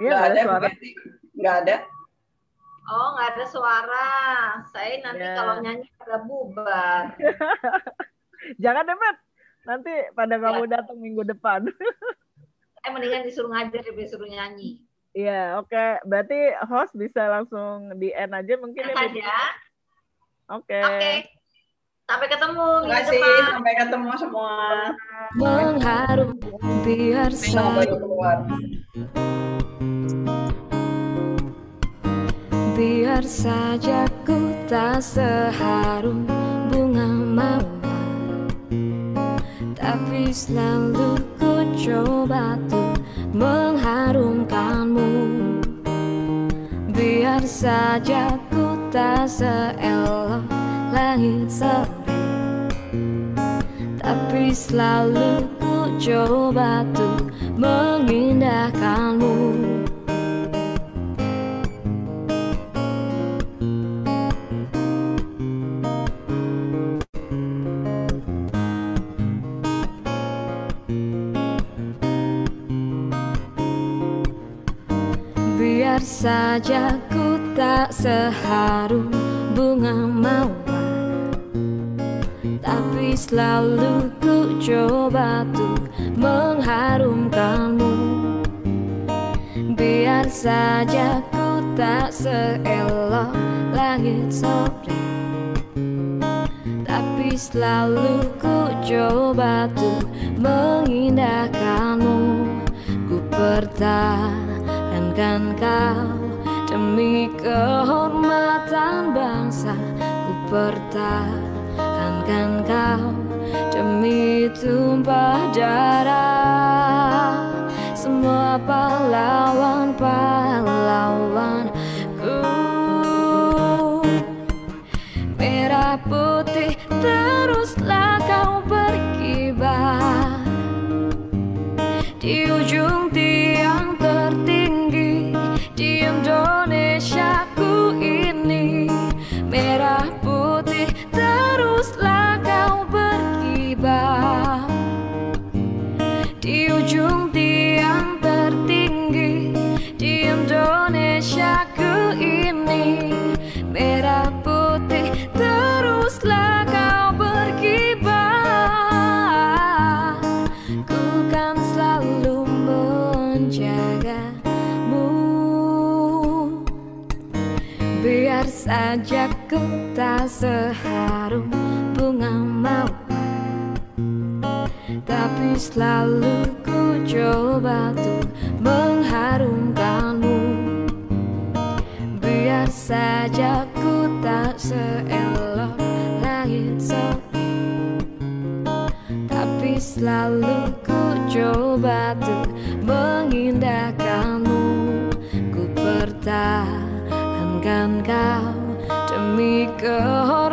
Iya, nggak ada, suara. Nggak ada. Oh, enggak ada suara. Saya nanti yeah. kalau nyanyi pada bubar. Jangan deh, Mat. Nanti pada ya. datang minggu depan. eh, mendingan disuruh ngajar daripada disuruh nyanyi. Iya, yeah, oke. Okay. Berarti host bisa langsung di end aja mungkin ya, ya. Oke. Oke. Sampai ketemu minggu depan. Sampai ketemu semua. Mengharum biar saja biar saja ku tak seharum bunga mawar tapi selalu ku coba tuh mengharumkanmu biar saja ku tak seelok langit sore tapi selalu Coba tuh mengindahkanmu Biar saja ku tak seharum bunga mau selalu ku coba tuh mengharumkanmu Biar saja ku tak seelok langit sore Tapi selalu ku coba tuh mengindahkanmu Ku pertahankan kau demi kehormatan bangsa Ku pertahankan tinggalkan kau demi tumpah darah semua pahlawan pahlawanku merah putih teruslah kau berkibar di ujung titik seharum bunga mawar Tapi selalu girl uh,